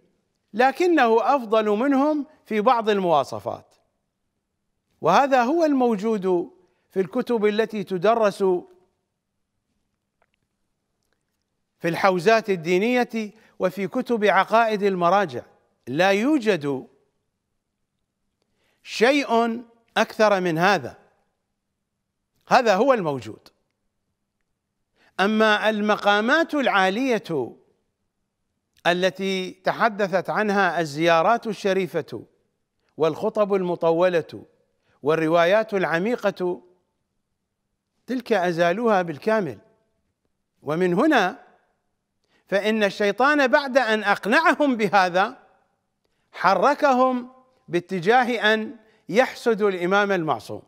لكنه أفضل منهم في بعض المواصفات وهذا هو الموجود في الكتب التي تدرس في الحوزات الدينية وفي كتب عقائد المراجع لا يوجد شيء اكثر من هذا هذا هو الموجود اما المقامات العاليه التي تحدثت عنها الزيارات الشريفه والخطب المطوله والروايات العميقه تلك ازالوها بالكامل ومن هنا فان الشيطان بعد ان اقنعهم بهذا حركهم باتجاه ان يحسد الامام المعصوم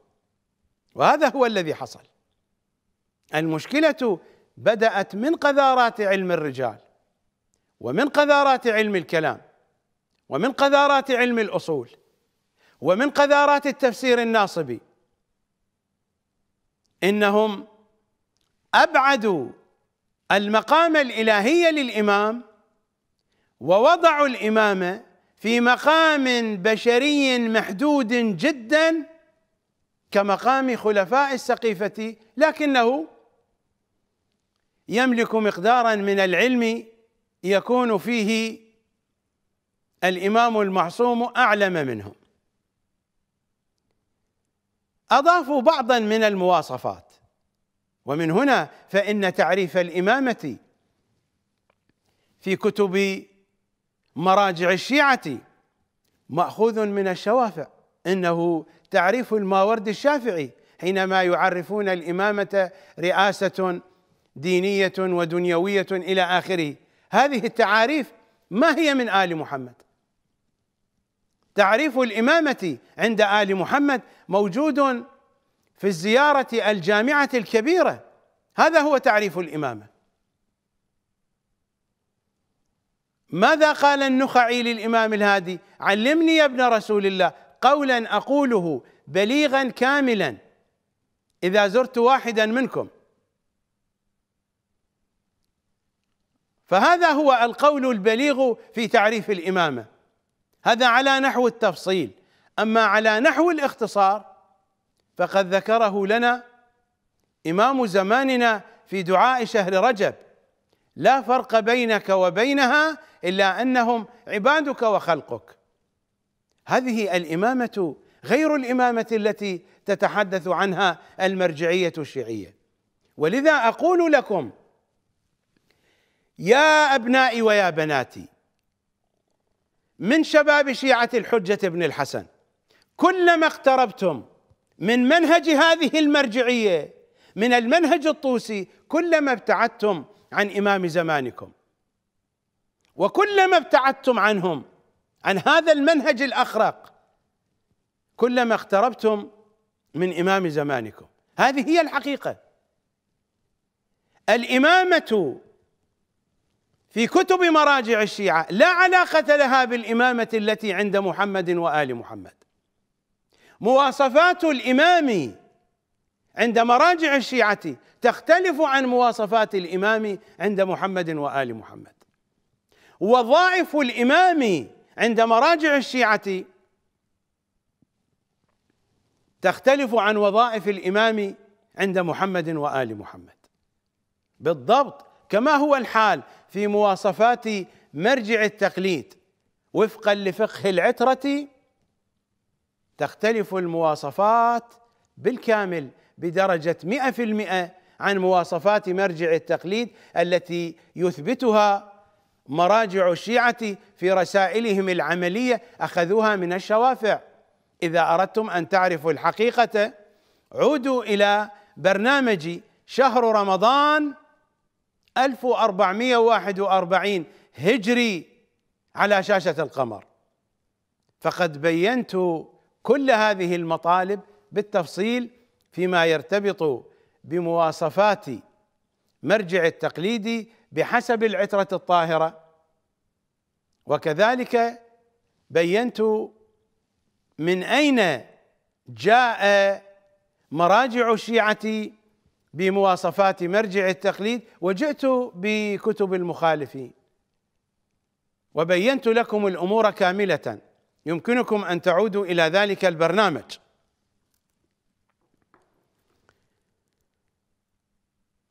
وهذا هو الذي حصل المشكله بدات من قذارات علم الرجال ومن قذارات علم الكلام ومن قذارات علم الاصول ومن قذارات التفسير الناصبي انهم ابعدوا المقام الالهي للامام ووضعوا الامامه في مقام بشري محدود جدا كمقام خلفاء السقيفة لكنه يملك مقدارا من العلم يكون فيه الإمام المعصوم أعلم منهم أضافوا بعضا من المواصفات ومن هنا فإن تعريف الإمامة في كتب مراجع الشيعة مأخوذ من الشوافع إنه تعريف الماورد الشافعي حينما يعرفون الإمامة رئاسة دينية ودنيوية إلى آخره هذه التعاريف ما هي من آل محمد تعريف الإمامة عند آل محمد موجود في الزيارة الجامعة الكبيرة هذا هو تعريف الإمامة ماذا قال النخعي للإمام الهادي علمني يا ابن رسول الله قولا أقوله بليغا كاملا إذا زرت واحدا منكم فهذا هو القول البليغ في تعريف الإمامة هذا على نحو التفصيل أما على نحو الاختصار فقد ذكره لنا إمام زماننا في دعاء شهر رجب لا فرق بينك وبينها إلا أنهم عبادك وخلقك هذه الإمامة غير الإمامة التي تتحدث عنها المرجعية الشيعية ولذا أقول لكم يا أبنائي ويا بناتي من شباب شيعة الحجة ابن الحسن كلما اقتربتم من منهج هذه المرجعية من المنهج الطوسي كلما ابتعدتم عن إمام زمانكم وكلما ابتعدتم عنهم عن هذا المنهج الاخرق كلما اقتربتم من امام زمانكم هذه هي الحقيقه الامامه في كتب مراجع الشيعه لا علاقه لها بالامامه التي عند محمد وال محمد مواصفات الامام عند مراجع الشيعه تختلف عن مواصفات الامام عند محمد وال محمد وظائف الإمام عند مراجع الشيعة تختلف عن وظائف الإمام عند محمد وآل محمد بالضبط كما هو الحال في مواصفات مرجع التقليد وفقا لفقه العترة تختلف المواصفات بالكامل بدرجة مئة في المئة عن مواصفات مرجع التقليد التي يثبتها مراجع الشيعة في رسائلهم العملية أخذوها من الشوافع إذا أردتم أن تعرفوا الحقيقة عودوا إلى برنامجي شهر رمضان 1441 هجري على شاشة القمر فقد بينت كل هذه المطالب بالتفصيل فيما يرتبط بمواصفات مرجع التقليدي بحسب العترة الطاهرة وكذلك بينت من اين جاء مراجع الشيعه بمواصفات مرجع التقليد وجئت بكتب المخالفين وبينت لكم الامور كامله يمكنكم ان تعودوا الى ذلك البرنامج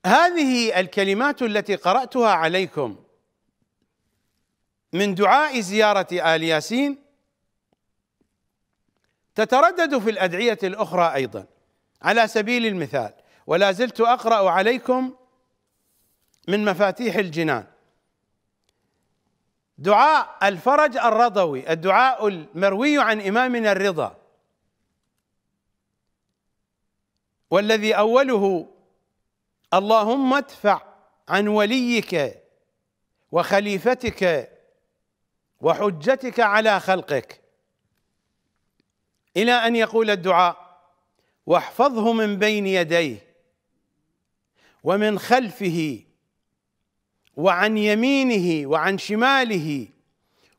هذه الكلمات التي قراتها عليكم من دعاء زيارة آل ياسين تتردد في الأدعية الأخرى أيضا على سبيل المثال ولا زلت أقرأ عليكم من مفاتيح الجنان دعاء الفرج الرضوي الدعاء المروي عن إمامنا الرضا والذي أوله اللهم ادفع عن وليك وخليفتك وحجتك على خلقك الى ان يقول الدعاء واحفظه من بين يديه ومن خلفه وعن يمينه وعن شماله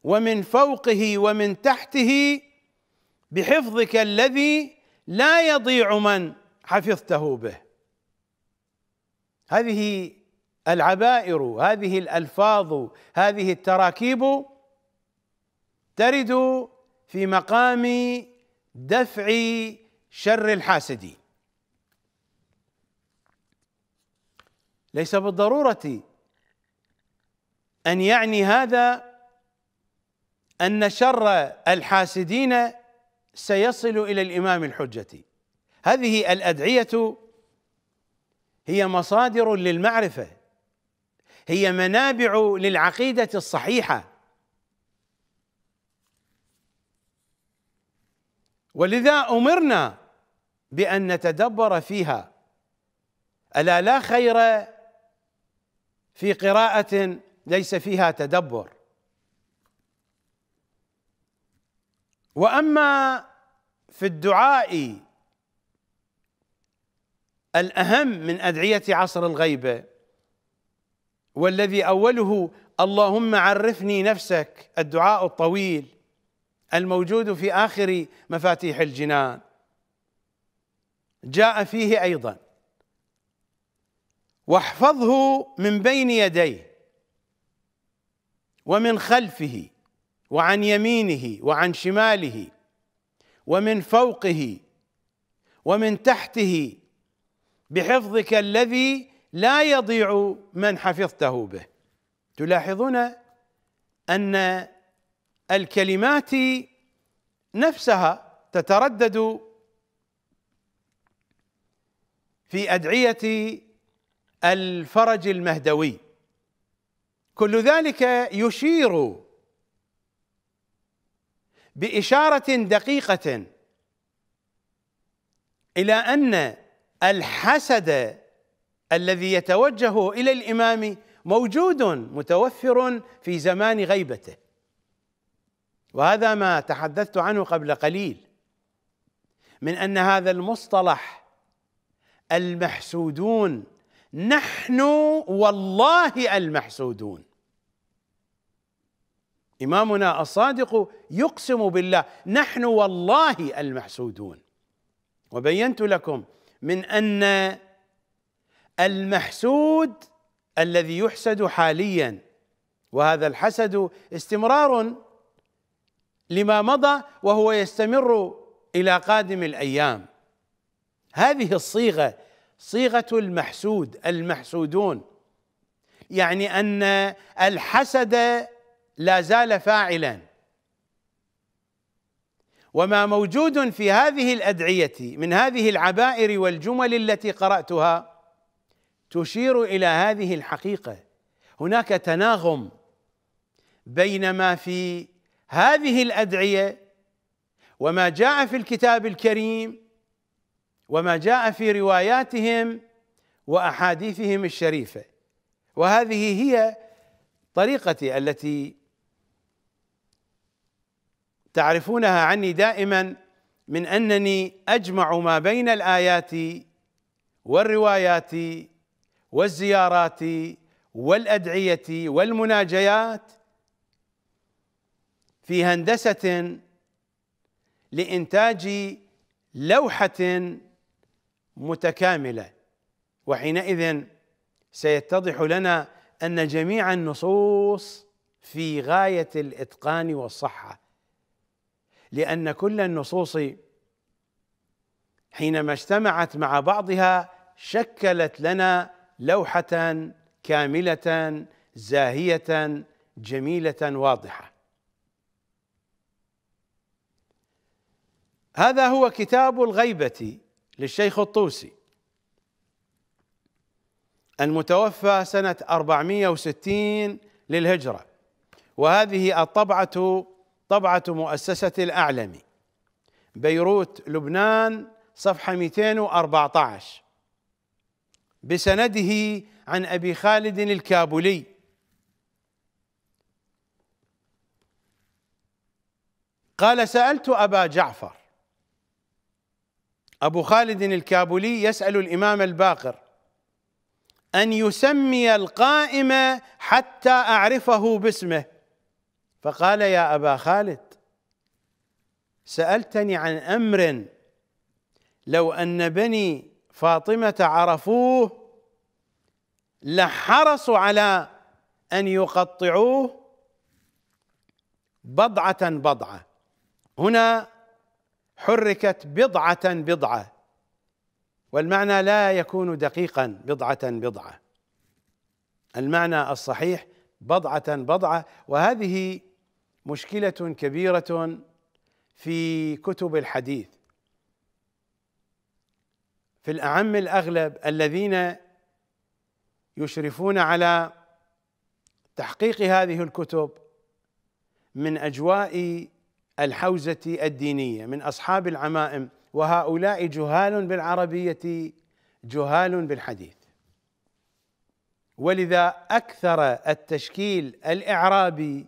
ومن فوقه ومن تحته بحفظك الذي لا يضيع من حفظته به هذه العبائر هذه الالفاظ هذه التراكيب ترد في مقام دفع شر الحاسدين ليس بالضروره ان يعني هذا ان شر الحاسدين سيصل الى الامام الحجه هذه الادعيه هي مصادر للمعرفه هي منابع للعقيده الصحيحه ولذا امرنا بان نتدبر فيها الا لا خير في قراءه ليس فيها تدبر واما في الدعاء الاهم من ادعيه عصر الغيبه والذي اوله اللهم عرفني نفسك الدعاء الطويل الموجود في اخر مفاتيح الجنان جاء فيه ايضا واحفظه من بين يديه ومن خلفه وعن يمينه وعن شماله ومن فوقه ومن تحته بحفظك الذي لا يضيع من حفظته به تلاحظون ان الكلمات نفسها تتردد في ادعيه الفرج المهدوي كل ذلك يشير باشاره دقيقه الى ان الحسد الذي يتوجه الى الامام موجود متوفر في زمان غيبته وهذا ما تحدثت عنه قبل قليل من ان هذا المصطلح المحسودون نحن والله المحسودون امامنا الصادق يقسم بالله نحن والله المحسودون وبينت لكم من ان المحسود الذي يحسد حاليا وهذا الحسد استمرار لما مضى وهو يستمر الى قادم الايام هذه الصيغه صيغه المحسود المحسودون يعني ان الحسد لا زال فاعلا وما موجود في هذه الادعيه من هذه العبائر والجمل التي قراتها تشير الى هذه الحقيقه هناك تناغم بين ما في هذه الادعيه وما جاء في الكتاب الكريم وما جاء في رواياتهم واحاديثهم الشريفه وهذه هي طريقتي التي تعرفونها عني دائما من انني اجمع ما بين الايات والروايات والزيارات والادعيه والمناجيات في هندسة لإنتاج لوحة متكاملة وحينئذ سيتضح لنا أن جميع النصوص في غاية الإتقان والصحة لأن كل النصوص حينما اجتمعت مع بعضها شكلت لنا لوحة كاملة زاهية جميلة واضحة هذا هو كتاب الغيبة للشيخ الطوسي المتوفى سنة 460 للهجرة وهذه الطبعة طبعة مؤسسة الأعلم بيروت لبنان صفحة 214 بسنده عن أبي خالد الكابولي قال سألت أبا جعفر أبو خالد الكابولي يسأل الإمام الباقر أن يسمي القائم حتى أعرفه باسمه فقال يا أبا خالد سألتني عن أمر لو أن بني فاطمة عرفوه لحرصوا على أن يقطعوه بضعة بضعة هنا حركت بضعة بضعة والمعنى لا يكون دقيقا بضعة بضعة المعنى الصحيح بضعة بضعة وهذه مشكلة كبيرة في كتب الحديث في الأعم الأغلب الذين يشرفون على تحقيق هذه الكتب من أجواء الحوزة الدينية من أصحاب العمائم وهؤلاء جهال بالعربية جهال بالحديث ولذا أكثر التشكيل الإعرابي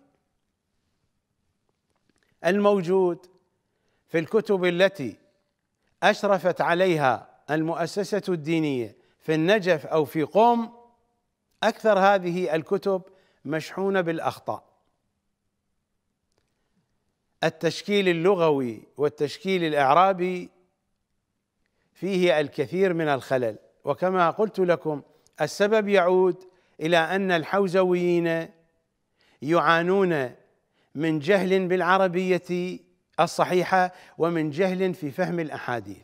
الموجود في الكتب التي أشرفت عليها المؤسسة الدينية في النجف أو في قوم أكثر هذه الكتب مشحونة بالأخطاء التشكيل اللغوي والتشكيل الاعرابي فيه الكثير من الخلل وكما قلت لكم السبب يعود الى ان الحوزويين يعانون من جهل بالعربيه الصحيحه ومن جهل في فهم الاحاديث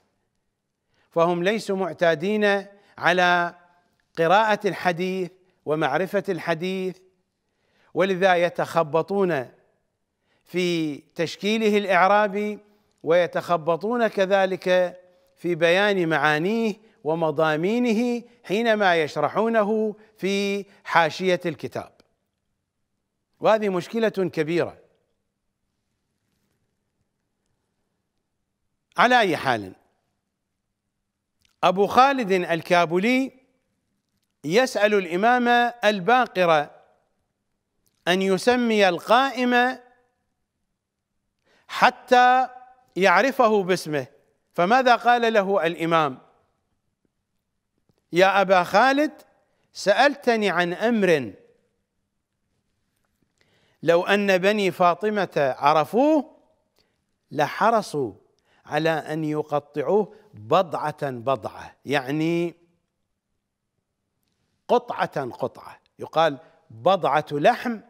فهم ليسوا معتادين على قراءه الحديث ومعرفه الحديث ولذا يتخبطون في تشكيله الاعرابي ويتخبطون كذلك في بيان معانيه ومضامينه حينما يشرحونه في حاشيه الكتاب وهذه مشكله كبيره على اي حال ابو خالد الكابولي يسال الامام الباقرة ان يسمي القائمه حتى يعرفه باسمه فماذا قال له الامام يا ابا خالد سالتني عن امر لو ان بني فاطمه عرفوه لحرصوا على ان يقطعوه بضعه بضعه يعني قطعه قطعه يقال بضعه لحم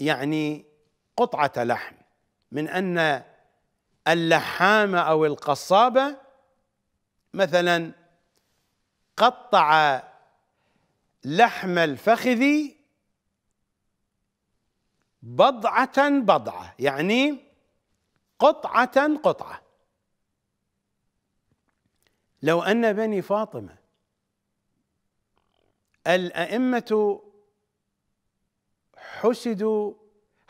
يعني قطعه لحم من ان اللحام او القصاب مثلا قطع لحم الفخذ بضعة بضعة يعني قطعة قطعة لو أن بني فاطمة الأئمة حسدوا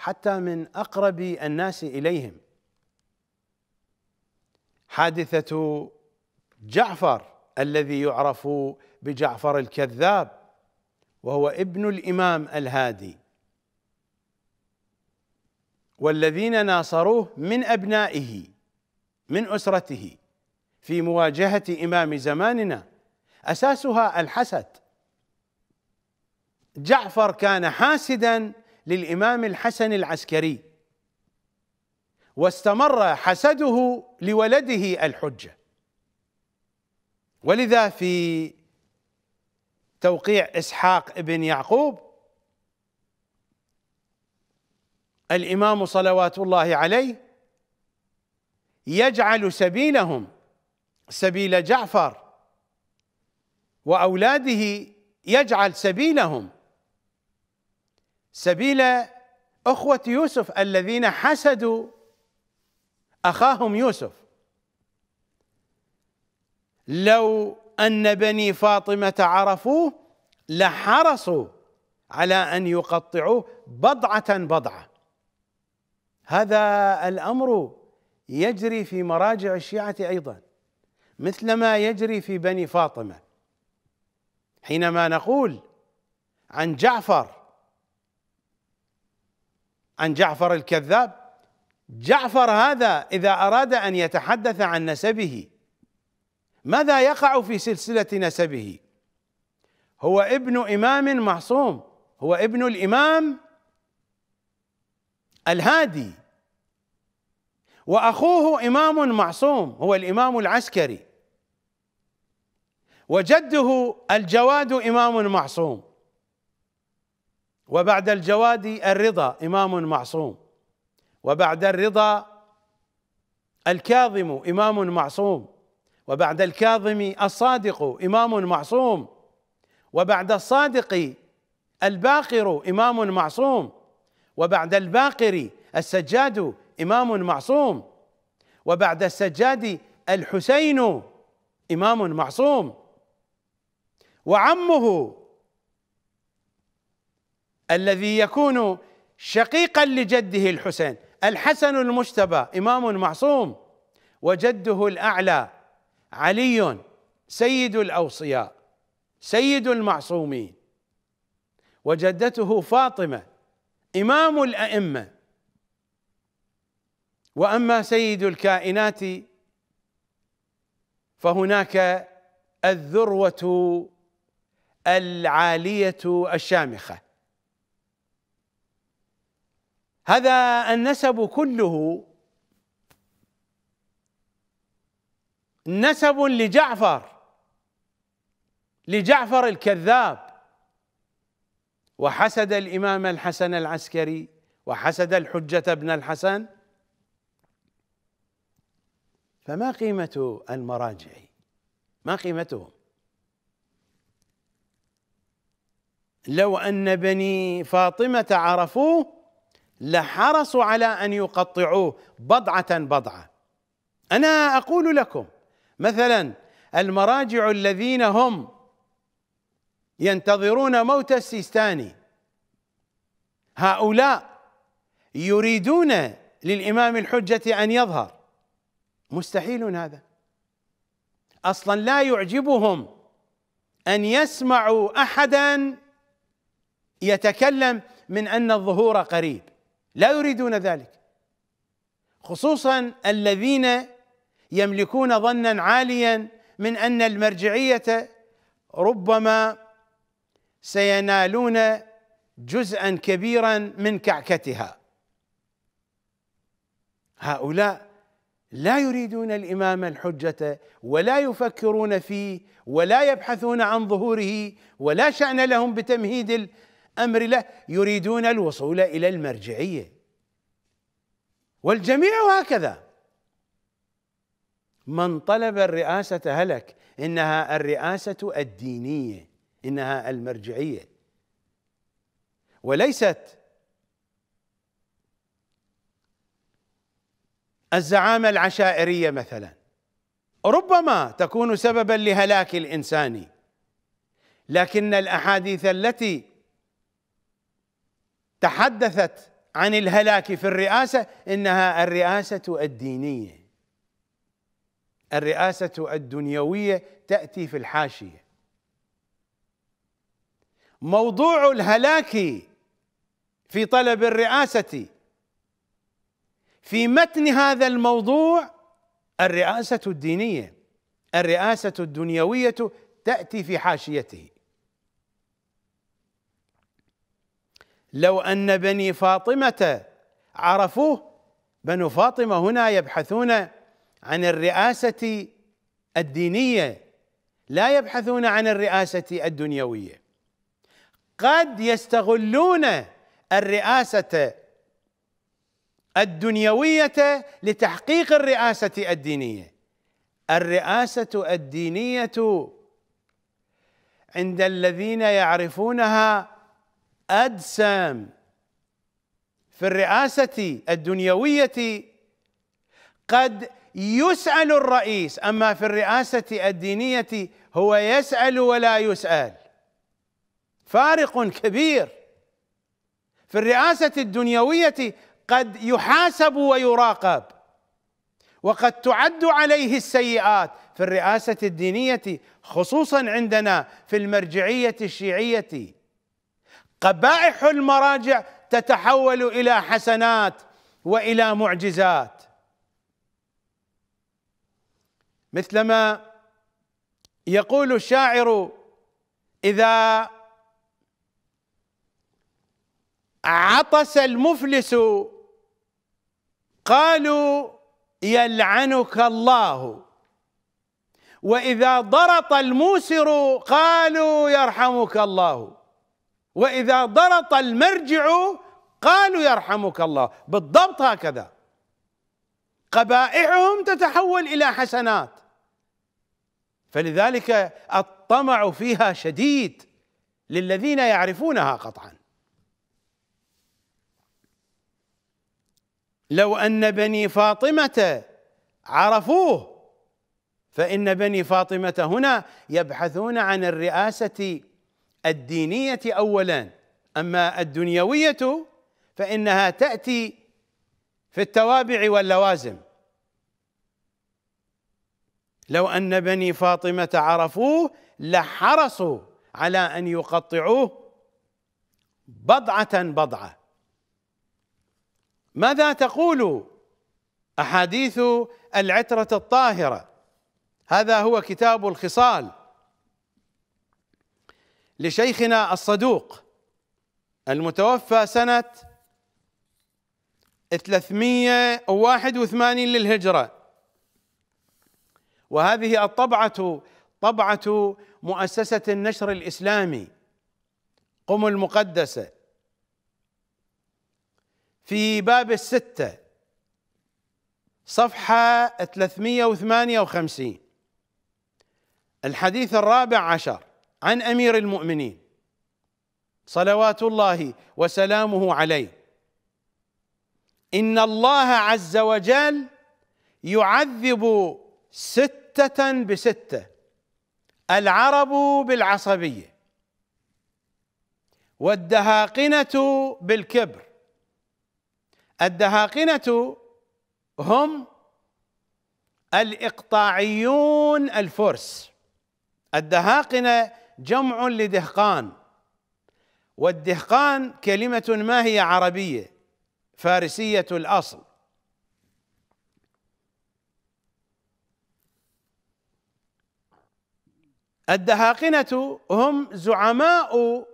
حتى من اقرب الناس اليهم حادثه جعفر الذي يعرف بجعفر الكذاب وهو ابن الامام الهادي والذين ناصروه من ابنائه من اسرته في مواجهه امام زماننا اساسها الحسد جعفر كان حاسدا للامام الحسن العسكري واستمر حسده لولده الحجه ولذا في توقيع اسحاق ابن يعقوب الامام صلوات الله عليه يجعل سبيلهم سبيل جعفر واولاده يجعل سبيلهم سبيل اخوه يوسف الذين حسدوا اخاهم يوسف لو ان بني فاطمه عرفوه لحرصوا على ان يقطعوه بضعه بضعه هذا الامر يجري في مراجع الشيعه ايضا مثل ما يجري في بني فاطمه حينما نقول عن جعفر عن جعفر الكذاب جعفر هذا اذا اراد ان يتحدث عن نسبه ماذا يقع في سلسله نسبه هو ابن امام معصوم هو ابن الامام الهادي واخوه امام معصوم هو الامام العسكري وجده الجواد امام معصوم وبعد الجواد الرضا إمام معصوم وبعد الرضا الكاظم إمام معصوم وبعد الكاظم الصادق إمام معصوم وبعد الصادق الباقر إمام معصوم وبعد الباقر السجاد إمام معصوم وبعد السجاد الحسين إمام معصوم وعمه الذي يكون شقيقا لجده الحسين الحسن المجتبى امام معصوم وجده الاعلى علي سيد الاوصياء سيد المعصومين وجدته فاطمه امام الائمه واما سيد الكائنات فهناك الذروه العاليه الشامخه هذا النسب كله نسب لجعفر لجعفر الكذاب وحسد الامام الحسن العسكري وحسد الحجه بن الحسن فما قيمه المراجع ما قيمتهم لو ان بني فاطمه عرفوه لحرصوا على ان يقطعوه بضعه بضعه انا اقول لكم مثلا المراجع الذين هم ينتظرون موت السيستاني هؤلاء يريدون للامام الحجه ان يظهر مستحيل هذا اصلا لا يعجبهم ان يسمعوا احدا يتكلم من ان الظهور قريب لا يريدون ذلك خصوصا الذين يملكون ظنا عاليا من ان المرجعيه ربما سينالون جزءا كبيرا من كعكتها هؤلاء لا يريدون الامام الحجه ولا يفكرون فيه ولا يبحثون عن ظهوره ولا شان لهم بتمهيد امر الله يريدون الوصول الى المرجعيه والجميع هكذا من طلب الرئاسه هلك انها الرئاسه الدينيه انها المرجعيه وليست الزعامه العشائريه مثلا ربما تكون سببا لهلاك الانسان لكن الاحاديث التي تحدثت عن الهلاك في الرئاسة إنها الرئاسة الدينية الرئاسة الدنيوية تأتي في الحاشية موضوع الهلاك في طلب الرئاسة في متن هذا الموضوع الرئاسة الدينية الرئاسة الدنيوية تأتي في حاشيته لو ان بني فاطمه عرفوه بنو فاطمه هنا يبحثون عن الرئاسه الدينيه لا يبحثون عن الرئاسه الدنيويه قد يستغلون الرئاسه الدنيويه لتحقيق الرئاسه الدينيه الرئاسه الدينيه عند الذين يعرفونها أدسم في الرئاسة الدنيوية قد يسأل الرئيس أما في الرئاسة الدينية هو يسأل ولا يسأل فارق كبير في الرئاسة الدنيوية قد يحاسب ويراقب وقد تعد عليه السيئات في الرئاسة الدينية خصوصا عندنا في المرجعية الشيعية قبائح المراجع تتحول الى حسنات والى معجزات مثلما يقول الشاعر اذا عطس المفلس قالوا يلعنك الله واذا ضرط الموسر قالوا يرحمك الله واذا ضرط المرجع قالوا يرحمك الله بالضبط هكذا قبائحهم تتحول الى حسنات فلذلك الطمع فيها شديد للذين يعرفونها قطعا لو ان بني فاطمه عرفوه فان بني فاطمه هنا يبحثون عن الرئاسه الدينية أولا أما الدنيوية فإنها تأتي في التوابع واللوازم لو أن بني فاطمة عرفوه لحرصوا على أن يقطعوه بضعة بضعة ماذا تقول أحاديث العترة الطاهرة هذا هو كتاب الخصال لشيخنا الصدوق المتوفى سنة 381 للهجرة وهذه الطبعة طبعة مؤسسة النشر الإسلامي قم المقدسة في باب الستة صفحة 358 الحديث الرابع عشر عن امير المؤمنين صلوات الله وسلامه عليه ان الله عز وجل يعذب سته بسته العرب بالعصبيه والدهاقنه بالكبر الدهاقنه هم الاقطاعيون الفرس الدهاقنه جمع لدهقان والدهقان كلمة ما هي عربية فارسية الأصل الدهاقنة هم زعماء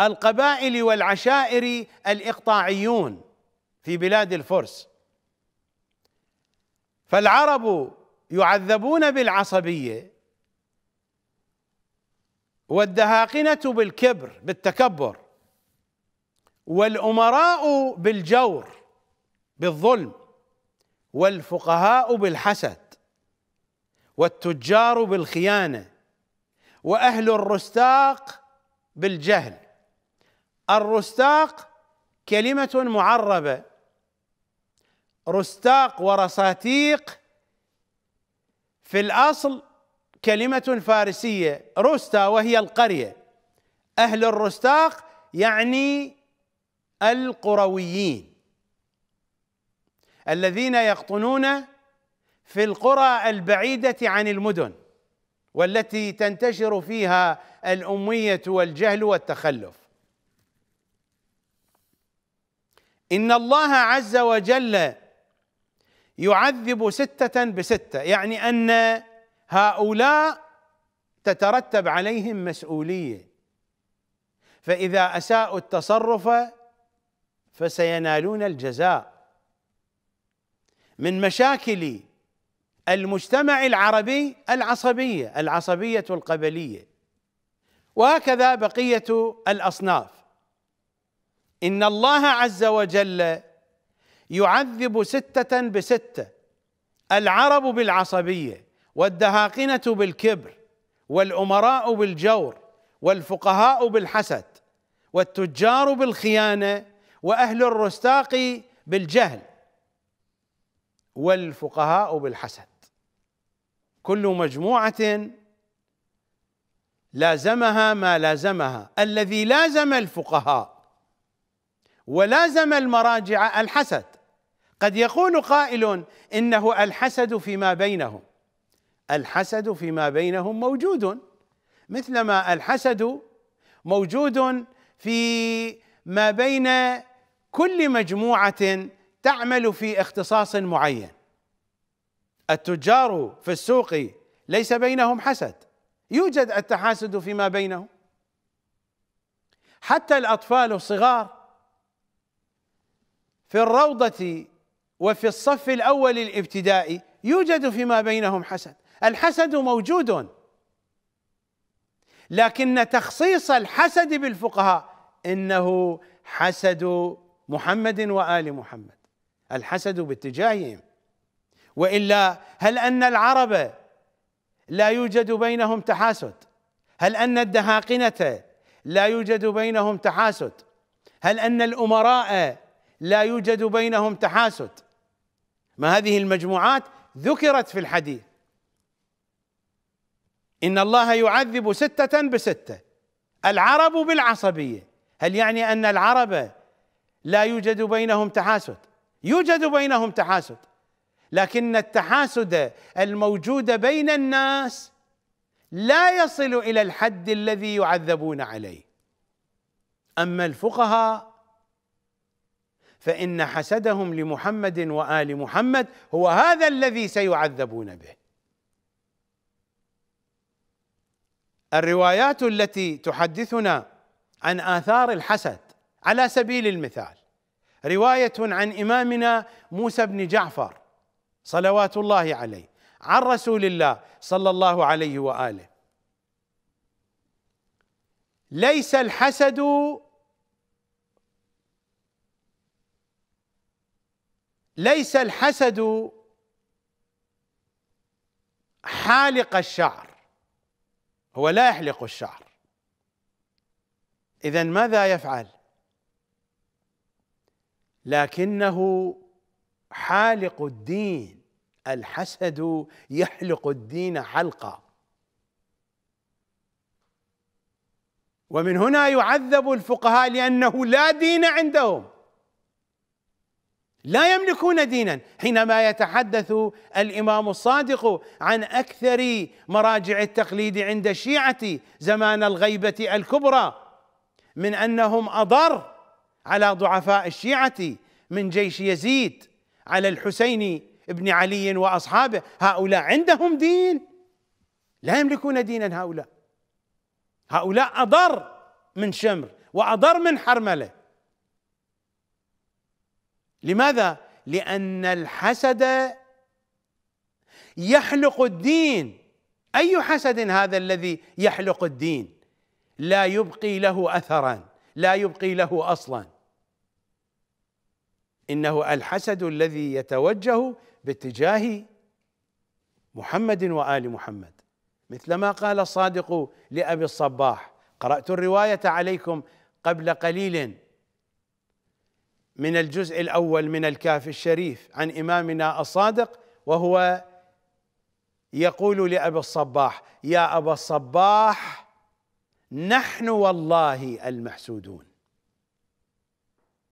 القبائل والعشائر الإقطاعيون في بلاد الفرس فالعرب يعذبون بالعصبية والدهاقنة بالكبر بالتكبر والأمراء بالجور بالظلم والفقهاء بالحسد والتجار بالخيانة وأهل الرستاق بالجهل الرستاق كلمة معربة رستاق ورساتيق في الأصل كلمة فارسية روستا وهي القرية أهل الرستاق يعني القرويين الذين يقطنون في القرى البعيدة عن المدن والتي تنتشر فيها الأمية والجهل والتخلف إن الله عز وجل يعذب ستة بستة يعني أن هؤلاء تترتب عليهم مسؤوليه فاذا اساءوا التصرف فسينالون الجزاء من مشاكل المجتمع العربي العصبيه العصبيه القبليه وهكذا بقيه الاصناف ان الله عز وجل يعذب سته بسته العرب بالعصبيه والدهاقنه بالكبر والامراء بالجور والفقهاء بالحسد والتجار بالخيانه واهل الرستاق بالجهل والفقهاء بالحسد كل مجموعه لازمها ما لازمها الذي لازم الفقهاء ولازم المراجع الحسد قد يقول قائل انه الحسد فيما بينهم الحسد فيما بينهم موجود مثلما الحسد موجود في ما بين كل مجموعه تعمل في اختصاص معين التجار في السوق ليس بينهم حسد يوجد التحاسد فيما بينهم حتى الاطفال الصغار في الروضه وفي الصف الاول الابتدائي يوجد فيما بينهم حسد الحسد موجود لكن تخصيص الحسد بالفقهاء انه حسد محمد وال محمد الحسد باتجاههم والا هل ان العرب لا يوجد بينهم تحاسد هل ان الدهاقنه لا يوجد بينهم تحاسد هل ان الامراء لا يوجد بينهم تحاسد ما هذه المجموعات ذكرت في الحديث إن الله يعذب ستة بستة العرب بالعصبية هل يعني أن العرب لا يوجد بينهم تحاسد يوجد بينهم تحاسد لكن التحاسد الموجود بين الناس لا يصل الى الحد الذي يعذبون عليه اما الفقهاء فان حسدهم لمحمد وال محمد هو هذا الذي سيعذبون به الروايات التي تحدثنا عن آثار الحسد على سبيل المثال رواية عن إمامنا موسى بن جعفر صلوات الله عليه عن رسول الله صلى الله عليه واله ليس الحسد ليس الحسد حالق الشعر هو لا يحلق الشعر اذا ماذا يفعل لكنه حالق الدين الحسد يحلق الدين حلقا ومن هنا يعذب الفقهاء لانه لا دين عندهم لا يملكون دينا حينما يتحدث الامام الصادق عن اكثر مراجع التقليد عند الشيعه زمان الغيبه الكبرى من انهم اضر على ضعفاء الشيعه من جيش يزيد على الحسين بن علي واصحابه هؤلاء عندهم دين لا يملكون دينا هؤلاء هؤلاء اضر من شمر واضر من حرمله لماذا؟ لأن الحسد يحلق الدين أي حسد هذا الذي يحلق الدين لا يبقي له أثرا لا يبقي له أصلا إنه الحسد الذي يتوجه باتجاه محمد وآل محمد مثلما قال الصادق لأبي الصباح قرأت الرواية عليكم قبل قليل من الجزء الاول من الكاف الشريف عن امامنا الصادق وهو يقول لابي الصباح يا ابا الصباح نحن والله المحسودون